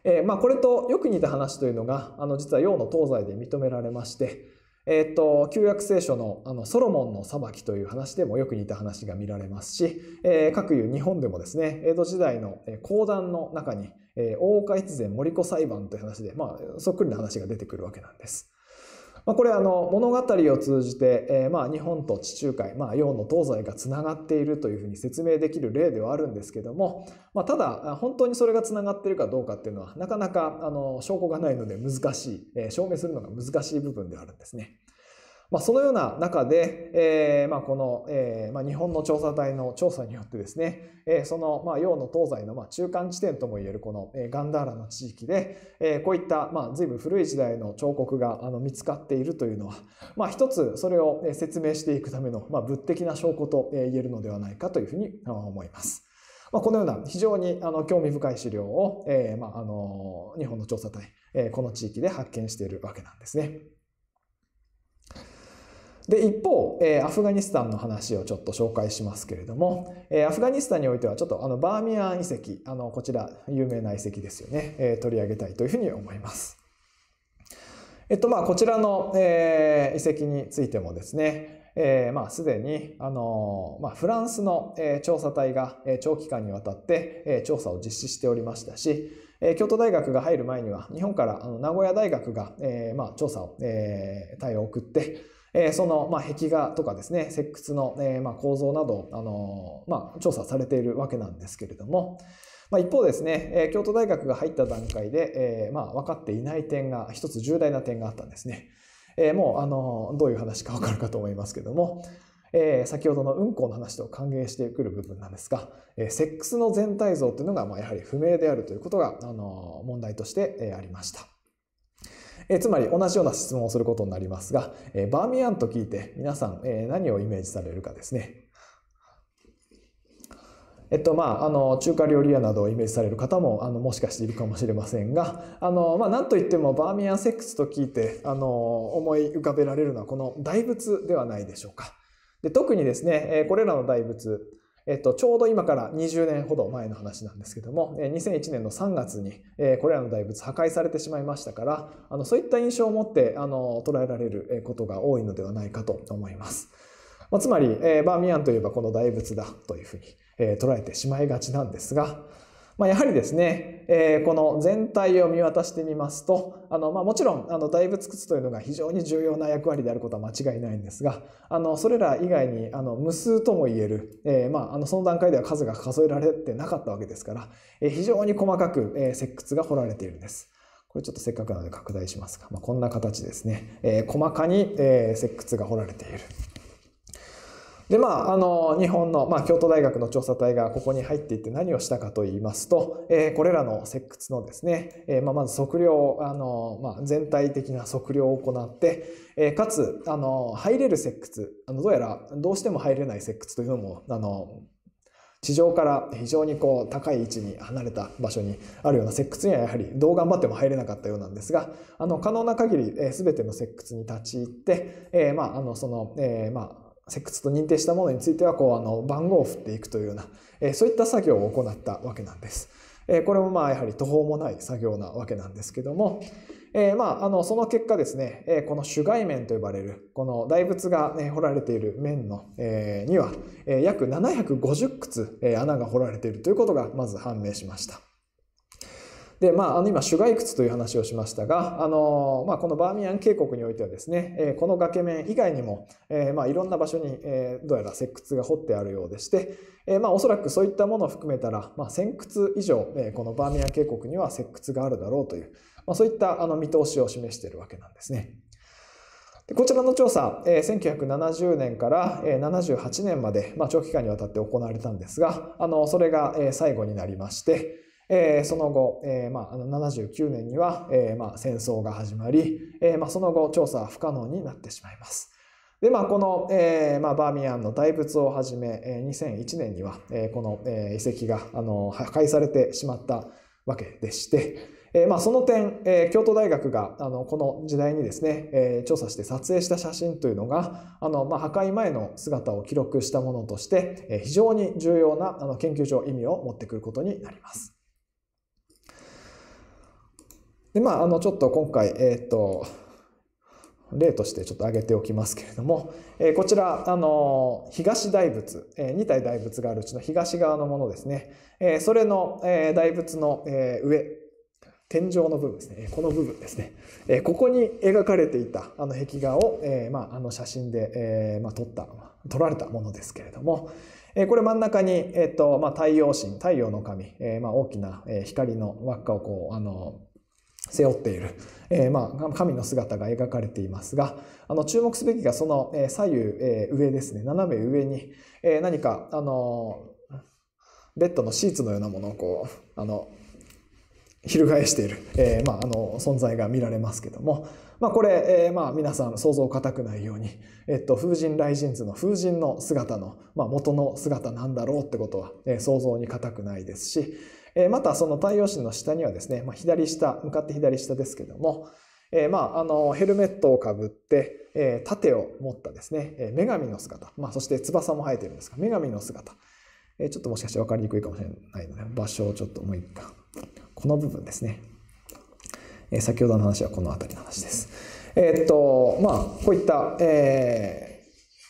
えー、まあ、これとよく似た話というのがあの実は洋の東西で認められまして、えーと、と旧約聖書のあのソロモンの裁きという話でもよく似た話が見られますし、えー、各有日本でもですね江戸時代の講談の中に、えー、大岡越前森子裁判という話で、まあ、そっくりな話が出てくるわけなんです。まあ、これあの物語を通じて、えー、まあ日本と地中海、まあ、洋の東西がつながっているというふうに説明できる例ではあるんですけども、まあ、ただ本当にそれがつながっているかどうかっていうのはなかなかあの証拠がないので難しい、えー、証明するのが難しい部分であるんですね。まあ、そのような中で、えーまあ、この、えーまあ、日本の調査隊の調査によってですね、えー、その、まあ、洋の東西の、まあ、中間地点ともいえるこの、えー、ガンダーラの地域で、えー、こういった、まあ、随分古い時代の彫刻があの見つかっているというのは、まあ、一つそれを説明していくための、まあ、物的な証拠と言えるのではないかというふうに思います。まあ、このような非常にあの興味深い資料を、えーまあ、あの日本の調査隊、えー、この地域で発見しているわけなんですね。で、一方、えー、アフガニスタンの話をちょっと紹介しますけれども、えー、アフガニスタンにおいてはちょっとあのバーミヤン遺跡、あの、こちら有名な遺跡ですよね、えー、取り上げたいというふうに思います。えっと、まあ、こちらの、えー、遺跡についてもですね、えー、まあすでに、あのまあ、フランスの、えー、調査隊が、えー、長期間にわたって、えー、調査を実施しておりましたし、え京都大学が入る前には日本からあの名古屋大学が、えまあ、調査を、え応を送って、えその、ま壁画とかですね、石窟の、えま構造など、あのま調査されているわけなんですけれども、ま一方ですね、え京都大学が入った段階で、えま分かっていない点が、一つ重大な点があったんですね。えもう、あのどういう話かわかるかと思いますけども、えー、先ほどのうんこの話と歓迎してくる部分なんですが、えー、セックスの全体像というのが、まあ、やはり不明であるということが、あの問題として、えー、ありました。えつまり同じような質問をすることになりますが、えバーミヤンと聞いて皆さん、え何をイメージされるかですね。えっとまあ、あの中華料理屋などをイメージされる方もあのもしかしているかもしれませんがあの、まあ、なんといってもバーミヤンセックスと聞いてあの思い浮かべられるのはこの大仏ではないでしょうか。で特にですねこれらの大仏えっと、ちょうど今から20年ほど前の話なんですけども、2001年の3月に、これらの大仏破壊されてしまいましたから、あのそういった印象を持ってあの捉えられることが多いのではないかと思います。まあ、つまり、バーミヤンといえばこの大仏だというふうに、捉えてしまいがちなんですが、まあ、やはりですね、えー、この全体を見渡してみますと、あの、まあ、もちろん、あの、大仏窟というのが非常に重要な役割であることは間違いないんですが、あの、それら以外に、あの、無数ともいえる、えー、まあ、あの、その段階では数が数えられてなかったわけですから、えー、非常に細かく、えー、石窟が掘られているんです。これちょっとせっかくなので拡大しますが、まあ、こんな形ですね。えー、細かに、えー、石窟が掘られている。でまあ、あの日本の、まあ、京都大学の調査隊がここに入っていって何をしたかと言いますと、えー、これらの石窟のですね、えー、まあ、まず測量あの、まあ、全体的な測量を行って、えー、かつあの入れる石窟あのどうやらどうしても入れない石窟というのもあの地上から非常にこう高い位置に離れた場所にあるような石窟にはやはりどう頑張っても入れなかったようなんですがあの可能な限り、えー、全ての石窟に立ち入って、えー、まあ、あのその、えー、まあ石窟と認定したものについてはこうあの番号を振っていくというような、えそういった作業を行ったわけなんです。えこれもまあやはり途方もない作業なわけなんですけども、えー、まあ、あの、その結果ですね、えこの主外面と呼ばれる、この大仏が、ね、掘られている面の、えー、には、え約750窟、え穴が掘られているということがまず判明しました。で、まあ、あの今、主骸窟という話をしましたが、あの、まあ、このバーミヤン渓谷においてはですね、えこの崖面以外にも、えまあ、いろんな場所に、えどうやら石窟が掘ってあるようでして、えまあ、おそらくそういったものを含めたら、まあ、1000窟以上、えこのバーミヤン渓谷には石窟があるだろうという、まあ、そういったあの見通しを示しているわけなんですね。こちらの調査、え1970年から、え78年まで、まあ、長期間にわたって行われたんですが、あのそれが、え最後になりまして、えー、その後、えーまあ、79年には、えーまあ、戦争が始まり、えーまあ、その後調査は不可能になってしまいます。でまあ、この、えーまあ、バーミヤンの大仏をはじめ、えー、2001年には、えー、この、えー、遺跡があの破壊されてしまったわけでして、えーまあ、その点、えー、京都大学があのこの時代にですね、えー、調査して撮影した写真というのがあの、まあ、破壊前の姿を記録したものとして、えー、非常に重要なあの研究所意味を持ってくることになります。で、まあ、あの、ちょっと今回、えっ、ー、と、例としてちょっと挙げておきますけれども、えー、こちら、あの、東大仏、えー、2体大仏があるうちの東側のものですね。えー、それの、えー、大仏の、えー、上、天井の部分ですね。この部分ですね。えー、ここに描かれていたあの壁画を、えー、まあ、あの写真で、えー、まあ、撮った、撮られたものですけれども、えこれ真ん中に、えっ、と、まあ、太陽神、太陽の神、えまあ、大きな光の輪っかをこう、あの、背負っている、えー、まあ、神の姿が描かれていますがあの注目すべきがその、え左右、え上ですね斜め上に、え何か、あのベッドのシーツのようなものをこうあの翻している、えー、まあ、あの存在が見られますけども、まあ、これ、えー、まあ、皆さん想像固くないように、えっと、風神雷神図の風神の姿の、まあ、元の姿なんだろうってことは、えー、想像に固くないですし、えまたその太陽神の下にはですね、まあ、左下、向かって左下ですけども、えまあ、あのヘルメットをかぶって、え盾を持ったですね、え女神の姿、まあ、そして翼も生えてるんですが、女神の姿、えちょっともしかして分かりにくいかもしれないので、場所をちょっともう一回、この部分ですね。え先ほどの話はこの辺りの話です。えー、っと、まあ、こういった、えー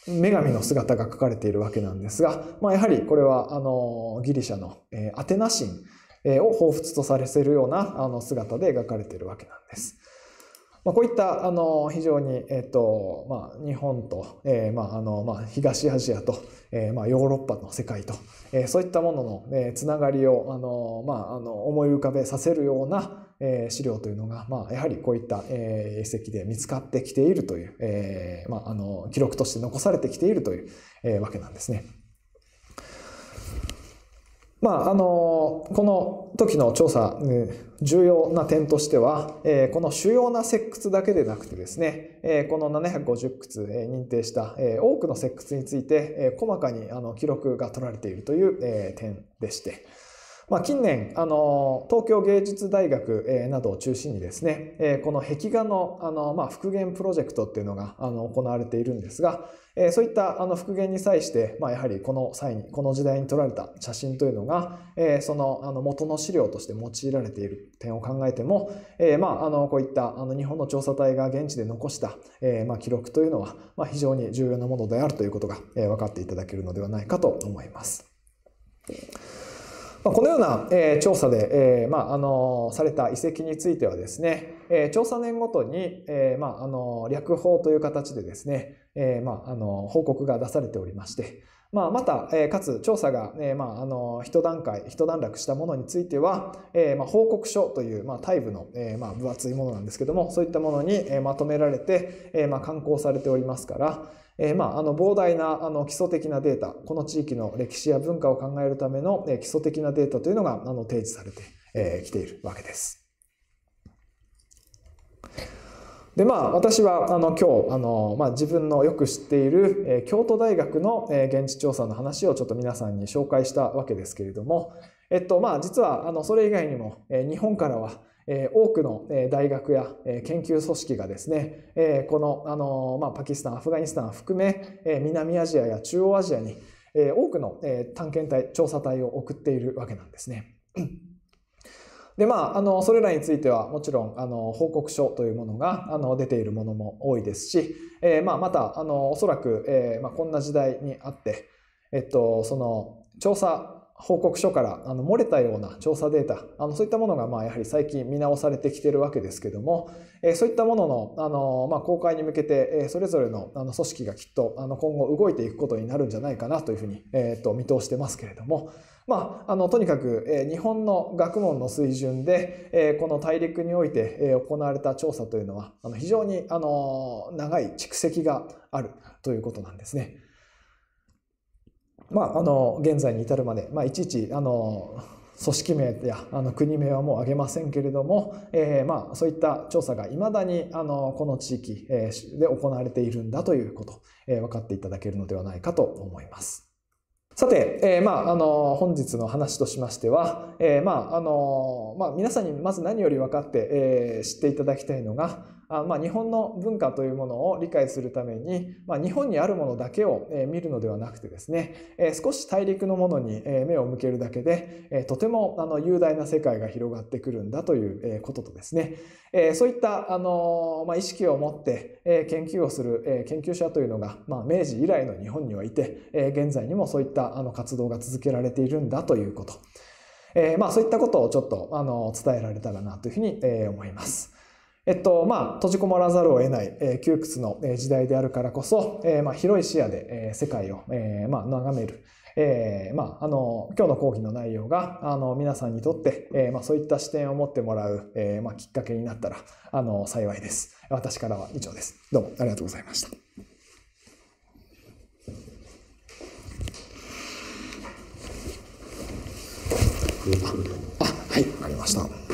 女神の姿が書かれているわけなんですが、まあ、やはりこれはあのギリシャの、えアテナ神を彷彿とされるようなあの姿で描かれているわけなんです。まあ、こういったあの非常に、えーとまあ、日本と、えーまああのまあ、東アジアと、えーまあ、ヨーロッパの世界と、えー、そういったものの、えー、つながりをあの、まあ、あの思い浮かべさせるようなえ資料というのが、まあ、やはりこういった、えー、遺跡で見つかってきているという、えー、まあ、あの記録として残されてきているという、えー、わけなんですね。まあ、あのこの時の調査、重要な点としては、えこの主要な石窟だけでなくてですね、えこの750窟、え認定した、え多くの石窟について、え細かにあの記録が取られているという、え点でして。まあ、近年、あの、東京芸術大学、などを中心にですね、この壁画の、あの、まあ、復元プロジェクトっていうのが、あの、行われているんですが、そういった、あの、復元に際して、まあ、やはりこの際に、この時代に撮られた写真というのが、その、あの、元の資料として用いられている点を考えても、まあ、あの、こういった、あの、日本の調査隊が現地で残した、まあ、記録というのは、まあ、非常に重要なものであるということが、え分かっていただけるのではないかと思います。まこのような、え調査で、えまあのされた遺跡についてはですね、え調査年ごとに、えまあの略法という形でですね、えまあの報告が出されておりまして、まあ、また、えかつ調査が、えまあ、あの一段階一段落したものについては、えまあ、報告書という、まあ、イ部の、えまあ、分厚いものなんですけどもそういったものに、えまとめられて、えまあ、刊行されておりますから、えー、まあ、あの、膨大な、あの、基礎的なデータ、この地域の歴史や文化を考えるための、え基礎的なデータというのが、あの、提示されて、えー、きているわけです。でまあ、私はあの今日あの、まあ、自分のよく知っている、えー、京都大学の、えー、現地調査の話をちょっと皆さんに紹介したわけですけれども、えっとまあ、実はあのそれ以外にも、えー、日本からは多くの大学や研究組織がですね、この、あの、まあ、パキスタン、アフガニスタン含め、南アジアや中央アジアに多くの探検隊、調査隊を送っているわけなんですね。で、まあ、あの、それらについては、もちろん、あの、報告書というものが、あの、出ているものも多いですし、えー、まあ、また、あの、おそらく、えー、まあ、こんな時代にあって、えっと、その、調査報告書からあの漏れたような調査データ、あのそういったものがまあやはり最近見直されてきてるわけですけども、えそういったもののあの、まあ、公開に向けて、えそれぞれのあの組織がきっとあの今後動いていくことになるんじゃないかなというふうに、えー、と見通してますけれども、まあ、あのとにかく、え日本の学問の水準で、えこの大陸において、え行われた調査というのはあの非常にあの長い蓄積があるということなんですね。まあ、あの現在に至るまで、まあ、いちいちあの組織名やあの国名はもう挙げませんけれども、えー、まあそういった調査がいまだにあのこの地域で行われているんだということ、えー、分かっていただけるのではないかと思います。さて、えー、まあ、あの、本日の話としましては、えー、まあ、あの、まあ、皆さんにまず何より分かって、えー、知っていただきたいのが、あまあ、日本の文化というものを理解するために、まあ、日本にあるものだけを、え見るのではなくてですね、え少し大陸のものに、え目を向けるだけで、えとてもあの雄大な世界が広がってくるんだという、えこととですね、えそういった、あのま意識を持って、え研究をする、え研究者というのが、ま明治以来の日本にはいて、え現在にもそういったあの活動が続けられているんだということ。えまあ、そういったことをちょっとあの伝えられたらなというふうに、え思います。えっと、まあ、閉じこもらざるを得ない、えー、窮屈の時代であるからこそ、えー、まあ、広い視野で、えー、世界を、えー、まあ、眺める。えー、まあ、あの、今日の講義の内容が、あの、皆さんにとって、えー、まあ、そういった視点を持ってもらう、えー、まあ、きっかけになったら、あの、幸いです。私からは以上です。どうもありがとうございました。あ、はい、わかりました。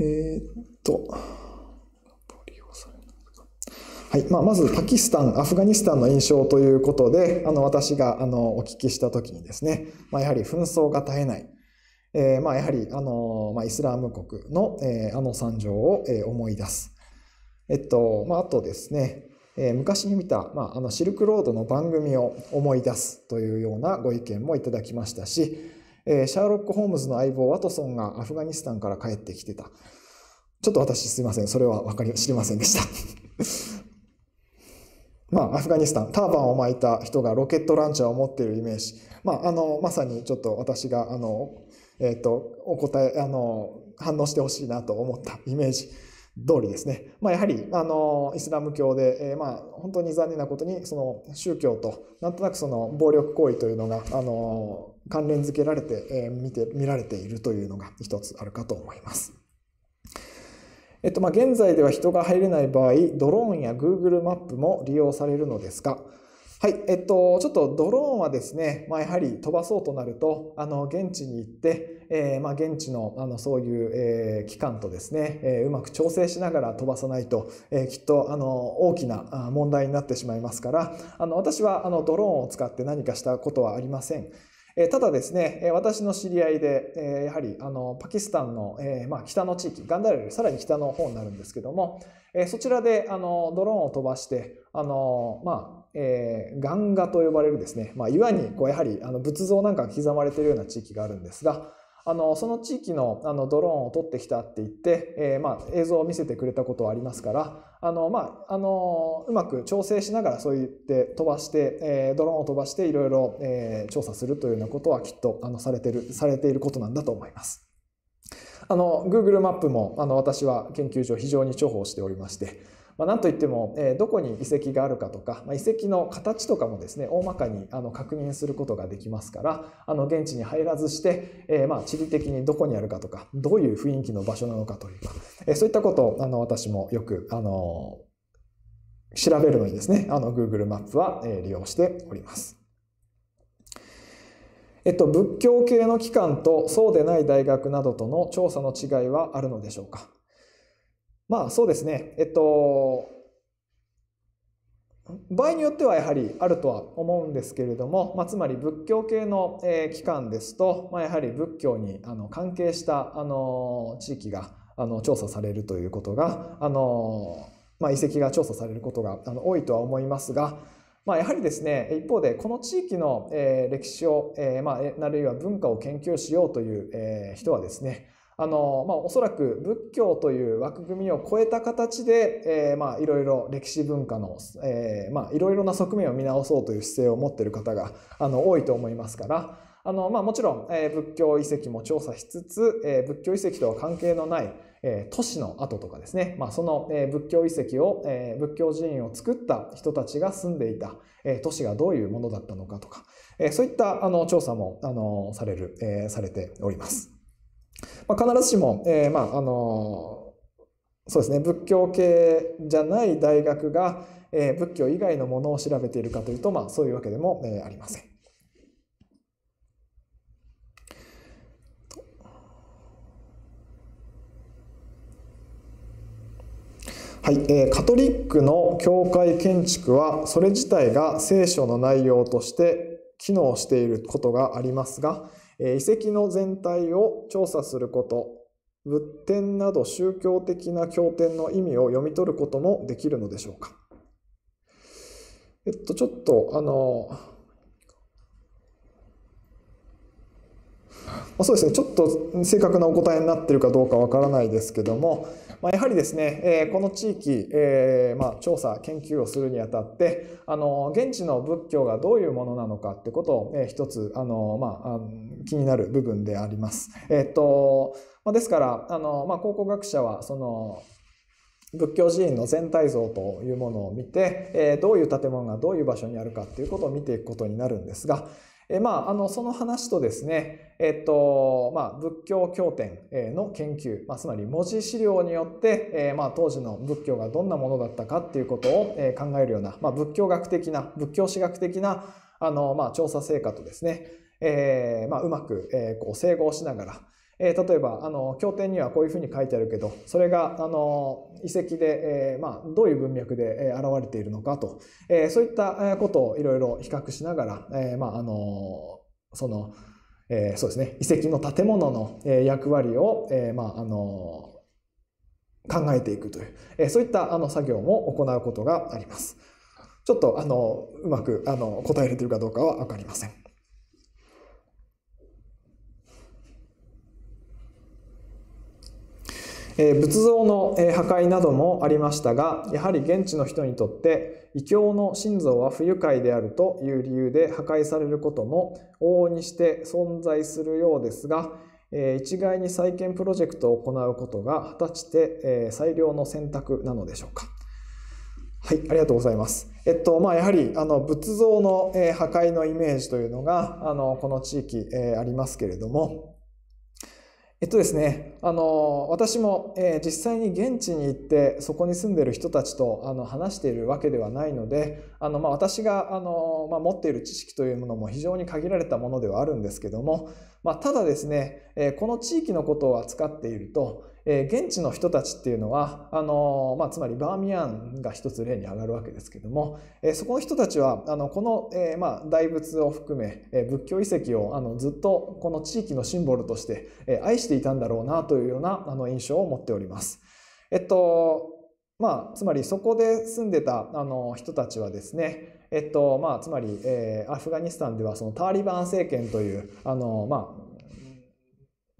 えー、っと、はいまあ、まずパキスタン、アフガニスタンの印象ということで、あの私があのお聞きしたときにですね、まあ、やはり紛争が絶えない、えーまあ、やはりあの、まあ、イスラム国の、えー、あの惨状を、え思い出す。えっとまあ、あとですね、えー、昔に見た、まあ、あのシルクロードの番組を思い出すというようなご意見もいただきましたし、えシャーロック・ホームズの相棒ワトソンがアフガニスタンから帰ってきてた。ちょっと私すいません。それは分かり、知りませんでした (laughs) まあ、アフガニスタン、ターバンを巻いた人がロケットランチャーを持っているイメージ。まあ、あの、まさにちょっと私が、あの、えっ、ー、と、お答え、あの、反応してほしいなと思ったイメージ。通りですね、まあ、やはりあのイスラム教で、えー、まあ本当に残念なことにその宗教となんとなくその暴力行為というのがあの関連づけられて,、えー、見て見られているというのが一つあるかと思います。えっと、まあ現在では人が入れない場合ドローンや Google マップも利用されるのですがはい、えっと、ちょっとドローンはですね、まあ、やはり飛ばそうとなると、あの、現地に行って、えー、まあ、現地のあのそういう、えー、機関とですね、えうまく調整しながら飛ばさないと、えきっとあの大きな問題になってしまいますからあの私はあのドローンを使って何かしたことはありません。ただですね、私の知り合いで、やはりあのパキスタンの、まあ、北の地域、ガンダルさらに北の方になるんですけども、そちらであのドローンを飛ばして、あのまあえー、ガンガと呼ばれるですね、まあ、岩にこうやはりあの仏像なんかが刻まれているような地域があるんですが、あのその地域のあのドローンを撮ってきたって言って、えー、まあ、映像を見せてくれたことはありますからあの、まあ、あのうまく調整しながらそう言って飛ばして、えー、ドローンを飛ばしていろいろ調査するというようなことはきっとあのされてるされていることなんだと思います。あの Google マップもあの私は研究所非常に重宝しておりましてまあ、なんといっても、えー、どこに遺跡があるかとか、まあ、遺跡の形とかもですね大まかにあの確認することができますからあの現地に入らずして、えー、まあ地理的にどこにあるかとかどういう雰囲気の場所なのかというか、えー、そういったことをあの私もよくあの調べるのにですねあの Google マップは、えー、利用しております。えっと、仏教系の機関とそうでない大学などとの調査の違いはあるのでしょうかまあそうですね、えっと、場合によってはやはりあるとは思うんですけれども、まあ、つまり仏教系の、え機関ですと、まあ、やはり仏教にあの関係したあの地域があの調査されるということが、あのまあ、遺跡が調査されることがあの多いとは思いますが、まあ、やはりですね一方でこの地域の、え歴史を、えまあ、あるいは文化を研究しようという、え人はですねあの、まあ、おそらく仏教という枠組みを超えた形で、えー、まあ、いろいろ歴史文化の、えー、まあ、いろいろな側面を見直そうという姿勢を持っている方が、あの、多いと思いますから、あの、まあ、もちろん、えー、仏教遺跡も調査しつつ、えー、仏教遺跡とは関係のない、えー、都市の跡とかですね、まあ、その、えー、仏教遺跡を、えー、仏教寺院を作った人たちが住んでいた、えー、都市がどういうものだったのかとか、えー、そういった、あの、調査も、あの、される、えー、されております。まあ、必ずしも、えー、まあ、あのー、そうですね、仏教系じゃない大学が、えー、仏教以外のものを調べているかというと、まあ、そういうわけでも、えー、ありません。はいえー、カトリックの教会建築はそれ自体が聖書の内容として機能していることがありますが遺跡の全体を調査すること、仏典など宗教的な経典の意味を読み取ることもできるのでしょうか。えっと、ちょっと、あの、まそうですね、ちょっと正確なお答えになってるかどうかわからないですけども、まあ、やはりですね、えー、この地域、えー、まあ、調査、研究をするにあたって、あの、現地の仏教がどういうものなのかってことを、えー、一つ、あの、まあ、気になる部分であります。えっ、と、まあ、ですから、あの、まあ、考古学者は、その、仏教寺院の全体像というものを見て、えー、どういう建物がどういう場所にあるかっていうことを見ていくことになるんですが、えまあ、あの、その話とですね、えっと、まあ、仏教経典の研究、まあ、つまり文字資料によって、えまあ、当時の仏教がどんなものだったかっていうことを、え考えるような、まあ、仏教学的な、仏教史学的な、あの、まあ、調査成果とですね、えまあ、うまく、えこう、整合しながら、えー、例えば、あの、経典にはこういうふうに書いてあるけど、それが、あの、遺跡で、えー、まあ、どういう文脈で、えー、現れているのかと、えー、そういったことをいろいろ比較しながら、えー、まあ、あの、その、えー、そうですね、遺跡の建物の、え役割を、えー、まあ、あの、考えていくという、えー、そういったあの作業も行うことがあります。ちょっとあのうまくあの答えれてるかどうかは分かりません。え仏像の、え破壊などもありましたがやはり現地の人にとって異教の心臓は不愉快であるという理由で破壊されることも往々にして存在するようですが、え一概に再建プロジェクトを行うことが果たして、え最良の選択なのでしょうか。はい、ありがとうございます。えっと、まあ、やはり、あの、仏像の、え破壊のイメージというのが、あの、この地域、えー、ありますけれども、えっとですね、あの、私も、えー、実際に現地に行って、そこに住んでる人たちと、あの、話しているわけではないので、あの、まあ、私が、あの、まあ、持っている知識というものも非常に限られたものではあるんですけども、まあ、ただですね、えー、この地域のことを扱っていると、現地の人たちっていうのはあの、まあ、つまりバーミヤンが一つ例に上がるわけですけども、そこの人たちはあのこの、えーまあ、大仏を含め、仏教遺跡をあのずっとこの地域のシンボルとして、愛していたんだろうなというようなあの印象を持っております。えっとまあ、つまりそこで住んでたあの人たちはですねえっとまあ、つまり、えー、アフガニスタンではそのターリバン政権というあの、まあ、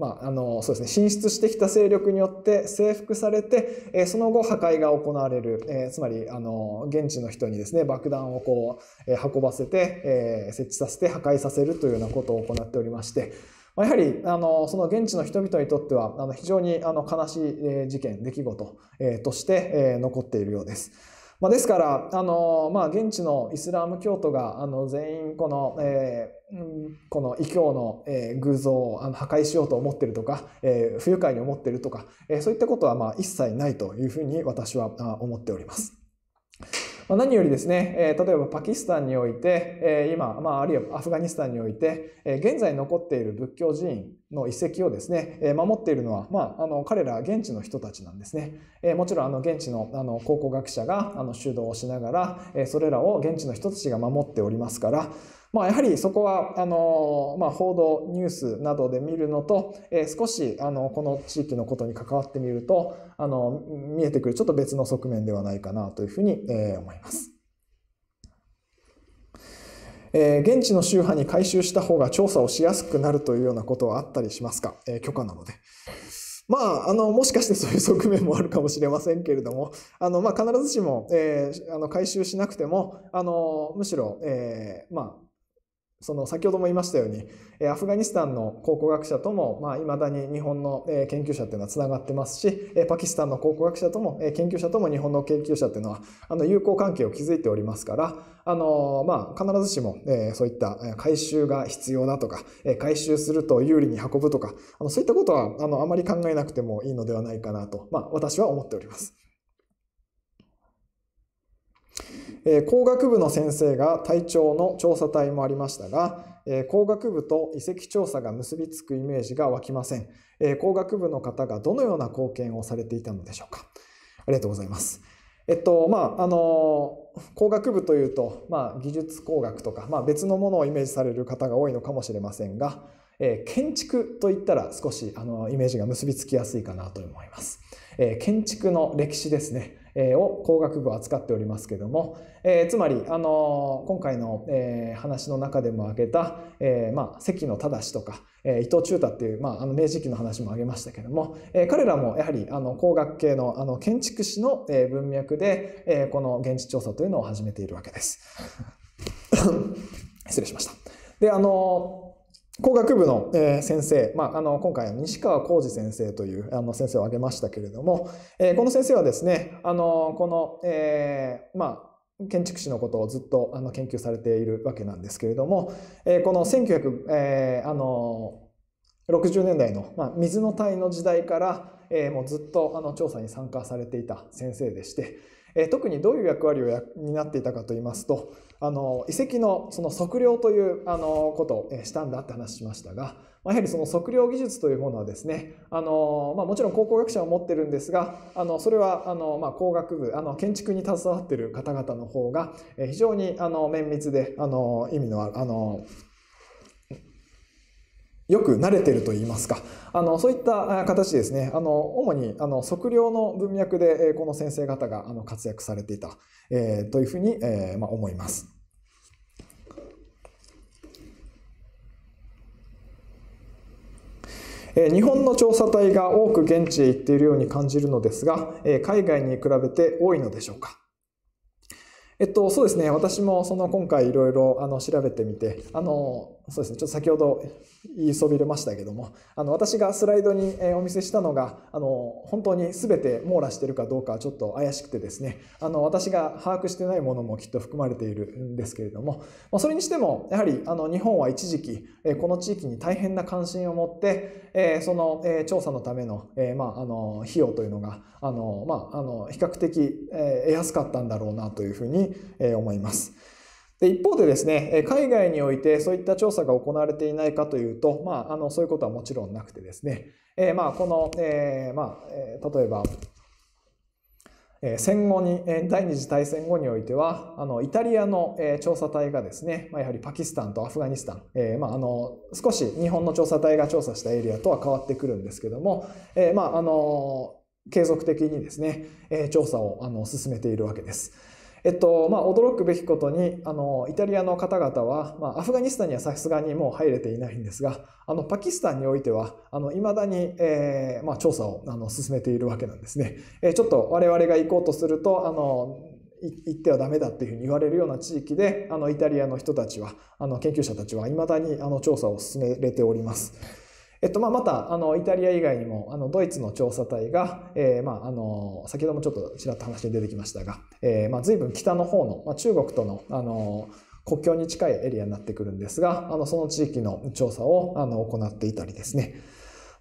まあ、あの、そうですね、進出してきた勢力によって征服されて、えー、その後破壊が行われる、えー、つまり、あの、現地の人にですね、爆弾をこう、えー、運ばせて、え設置させて破壊させるというようなことを行っておりまして、まあ、やはり、あの、その現地の人々にとっては、あの、非常に、あの、悲しい事件、出来事、えとして、え残っているようです。まあ、ですから、あのまあ、現地のイスラーム教徒があの全員この、えー、この異教の、偶像を破壊しようと思ってるとか、えー、不愉快に思ってるとか、えー、そういったことはまあ一切ないというふうに私は思っております。まあ、何よりですね、えー、例えばパキスタンにおいて、えー、今、まあ、あるいはアフガニスタンにおいて、えー、現在残っている仏教寺院の遺跡をですね、えー、守っているのは、まあ、あの彼ら現地の人たちなんですね。えー、もちろんあの現地のあの考古学者があの主導をしながら、えー、それらを現地の人たちが守っておりますから、まあ、やはりそこはあの、まあ、報道ニュースなどで見るのと、えー、少しあのこの地域のことに関わってみるとあの見えてくるちょっと別の側面ではないかなというふうに、えー、思います。えー、現地の宗派に回収した方が調査をしやすくなるというようなことはあったりしますか、えー、許可なので。まあ、あの、もしかしてそういう側面もあるかもしれませんけれども、あの、まあ、必ずしも、えー、あの、回収しなくても、あの、むしろ、えー、まあ、その先ほども言いましたように、アフガニスタンの考古学者とも、まあ、未だに日本の研究者っていうのはつながってますし、パキスタンの考古学者とも、研究者とも日本の研究者っていうのは、あの、友好関係を築いておりますから、あの、まあ、必ずしも、えそういった回収が必要だとか、回収すると有利に運ぶとか、あの、そういったことは、あの、あまり考えなくてもいいのではないかなと、まあ、私は思っております。え工学部の先生が隊長の調査隊もありましたが、え工学部と遺跡調査が結びつくイメージが湧きません、え工学部の方がどのような貢献をされていたのでしょうかありがとうございますえっとまああの工学部というと、まあ、技術工学とか、まあ、別のものをイメージされる方が多いのかもしれませんが、え建築といったら少しあのイメージが結びつきやすいかなと思います、え建築の歴史ですねを工学部扱っておりますけれども、えー、つまり、あのー、今回の、えー、話の中でも挙げた、えーまあ、関野正とか、えー、伊藤忠太っていう、まあ、あの明治期の話も挙げましたけれども、えー、彼らもやはりあの工学系のあの建築士の、えー、文脈で、えー、この現地調査というのを始めているわけです。(laughs) 失礼しました。であのー工学部の先生、まあ、あの今回は西川浩二先生というあの先生を挙げましたけれども、えこの先生はですねあのこの、えー、まあ建築士のことをずっとあの研究されているわけなんですけれども、えこの1900、えー、あの60年代の、まあ、水の体の時代から、えー、もうずっとあの調査に参加されていた先生でして、え特にどういう役割を担っていたかと言いますとあの遺跡のその測量というあのことをしたんだって話しましたが、まあ、やはりその測量技術というものはですねあの、まあ、もちろん考古学者は持ってるんですがあのそれはあの、まあ、工学部あの建築に携わってる方々の方が非常にあの綿密であの意味のあるあのよく慣れてると言いますかあのそういった形ですねあの主にあの測量の文脈でこの先生方があの活躍されていた、えー、というふうに、えーまあ、思います。日本の調査隊が多く現地へ行っているように感じるのですが、海外に比べて多いのでしょうかえっと、そうですね。私もその今回いろいろあの調べてみて、あの、そうですね、ちょっと先ほど言いそびれましたけどもあの私がスライドにお見せしたのがあの本当に全て網羅してるかどうかはちょっと怪しくてですねあの私が把握してないものもきっと含まれているんですけれども、まそれにしてもやはりあの日本は一時期この地域に大変な関心を持ってその調査のための,、まあ、あの費用というのがあの、まあ、あの比較的安かったんだろうなというふうに思います。で一方でですね、海外においてそういった調査が行われていないかというと、まあ、あのそういうことはもちろんなくてですね、えー、まあこの、えー、まあ、例えば、え戦後に、第二次大戦後においては、あのイタリアの、え調査隊がですね、まあ、やはりパキスタンとアフガニスタン、えまあ、あの少し日本の調査隊が調査したエリアとは変わってくるんですけども、えまあ、あの継続的にですね、え調査をあの進めているわけです。えっとまあ、驚くべきことにあのイタリアの方々は、まあ、アフガニスタンにはさすがにもう入れていないんですがあのパキスタンにおいてはいまだに、えーまあ、調査をあの進めているわけなんですね。えー、ちょっと我々が行こうとするとあの行ってはダメだっていうふうに言われるような地域であのイタリアの人たちはあの研究者たちはいまだにあの調査を進めれております。えっと、まあ、また、あの、イタリア以外にも、あの、ドイツの調査隊が、えー、まあ、あの、先ほどもちょっとちらっと話で出てきましたが、えー、まあ、随分北の方の、まあ、中国との、あの、国境に近いエリアになってくるんですが、あの、その地域の調査を、あの、行っていたりですね。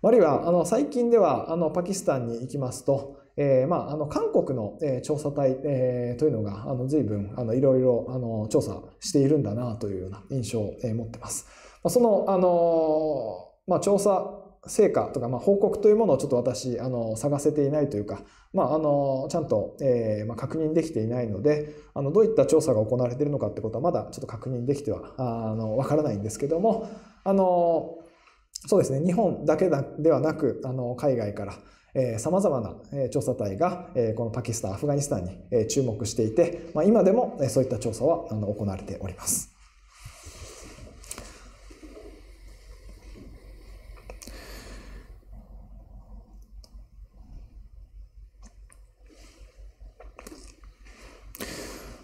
あるいは、あの、最近では、あの、パキスタンに行きますと、えー、まあ、あの、韓国の、え調査隊、えー、というのが、あの、随分、あの、いろいろ、あの、調査しているんだな、というような印象を、え持ってます。まあ、その、あのまあ、調査成果とか、まあ、報告というものをちょっと私あの探せていないというか、まあ、あのちゃんと、えーまあ、確認できていないのであのどういった調査が行われているのかってことはまだちょっと確認できてはあの分からないんですけどもあのそうですね日本だけではなくあの海外からさまざまな調査隊がこのパキスタンアフガニスタンに注目していて、ま今でもそういった調査は行われております。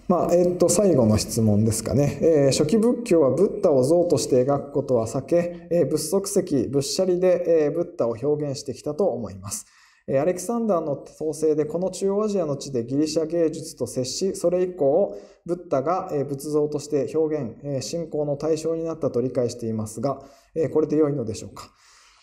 まあえっと、最後の質問ですかね、えー、初期仏教はブッダを像として描くことは避け、えー、仏足石仏舎利で、えー、ブッダを表現してきたと思います、えー、アレキサンダーの統制でこの中央アジアの地でギリシャ芸術と接しそれ以降ブッダが、仏像として表現、えー、信仰の対象になったと理解していますが、えー、これで良いのでしょうか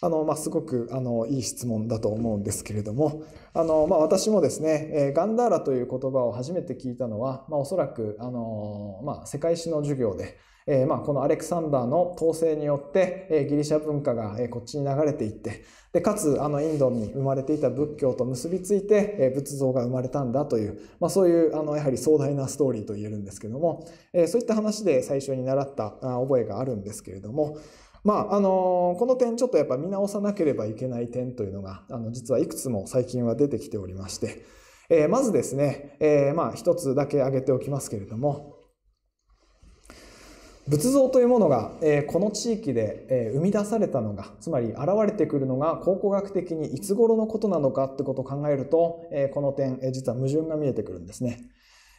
あの、まあ、すごく、あの、いい質問だと思うんですけれども、あの、まあ、私もですね、えガンダーラという言葉を初めて聞いたのは、まあ、おそらく、あの、まあ、世界史の授業で、えー、まあこのアレクサンダーの統制によって、えー、ギリシャ文化が、えー、こっちに流れていってでかつあのインドに生まれていた仏教と結びついて、えー、仏像が生まれたんだという、まあ、そういうあのやはり壮大なストーリーと言えるんですけども、えー、そういった話で最初に習った覚えがあるんですけれどもまあ、あのー、この点ちょっとやっぱ見直さなければいけない点というのが、あの、実はいくつも最近は出てきておりまして、えー、まずですね、えー、まあ、一つだけ挙げておきますけれども、仏像というものが、えこの地域で、え生み出されたのが、つまり現れてくるのが考古学的にいつ頃のことなのかってことを考えると、えこの点、え実は矛盾が見えてくるんですね。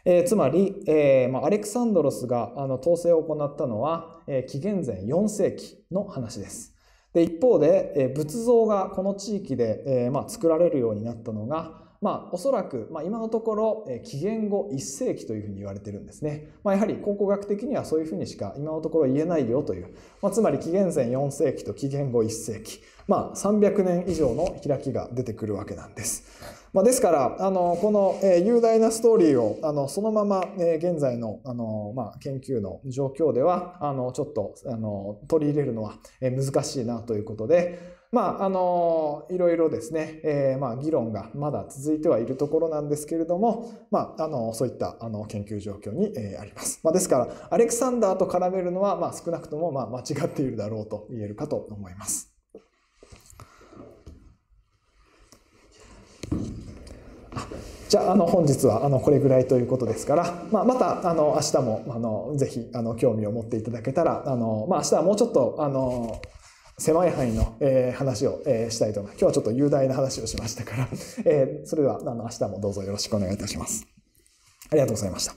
えー、つまり、えーまあ、アレクサンドロスがあの統制を行ったのは、えー、紀元前4世紀の話です。で一方で、えー、仏像がこの地域で、えーまあ、作られるようになったのが、まあ、おそらく、まあ、今のところ、えー、紀元後1世紀というふうに言われてるんですね、まあ、やはり考古学的にはそういうふうにしか今のところ言えないよという、まあ、つまり紀元前4世紀と紀元後1世紀、まあ、300年以上の開きが出てくるわけなんです。まあ、ですから、あの、この、えー、雄大なストーリーを、あの、そのまま、えー、現在の、あの、まあ、研究の状況では、あの、ちょっと、あの、取り入れるのは、えー、難しいなということで、まあ、あの、いろいろですね、えー、まあ、議論がまだ続いてはいるところなんですけれども、まあ、あの、そういった、あの、研究状況に、えー、あります。まあ、ですから、アレクサンダーと絡めるのは、まあ、少なくとも、まあ、間違っているだろうと言えるかと思います。じゃああの本日はあのこれぐらいということですから、まあ、またあの明日もあのぜひあの興味を持っていただけたらあの、まあ、明日はもうちょっとあの狭い範囲の、えー、話を、えー、したいと思います。今日はちょっと雄大な話をしましたから、えー、それではあの明日もどうぞよろしくお願いいたします。ありがとうございました。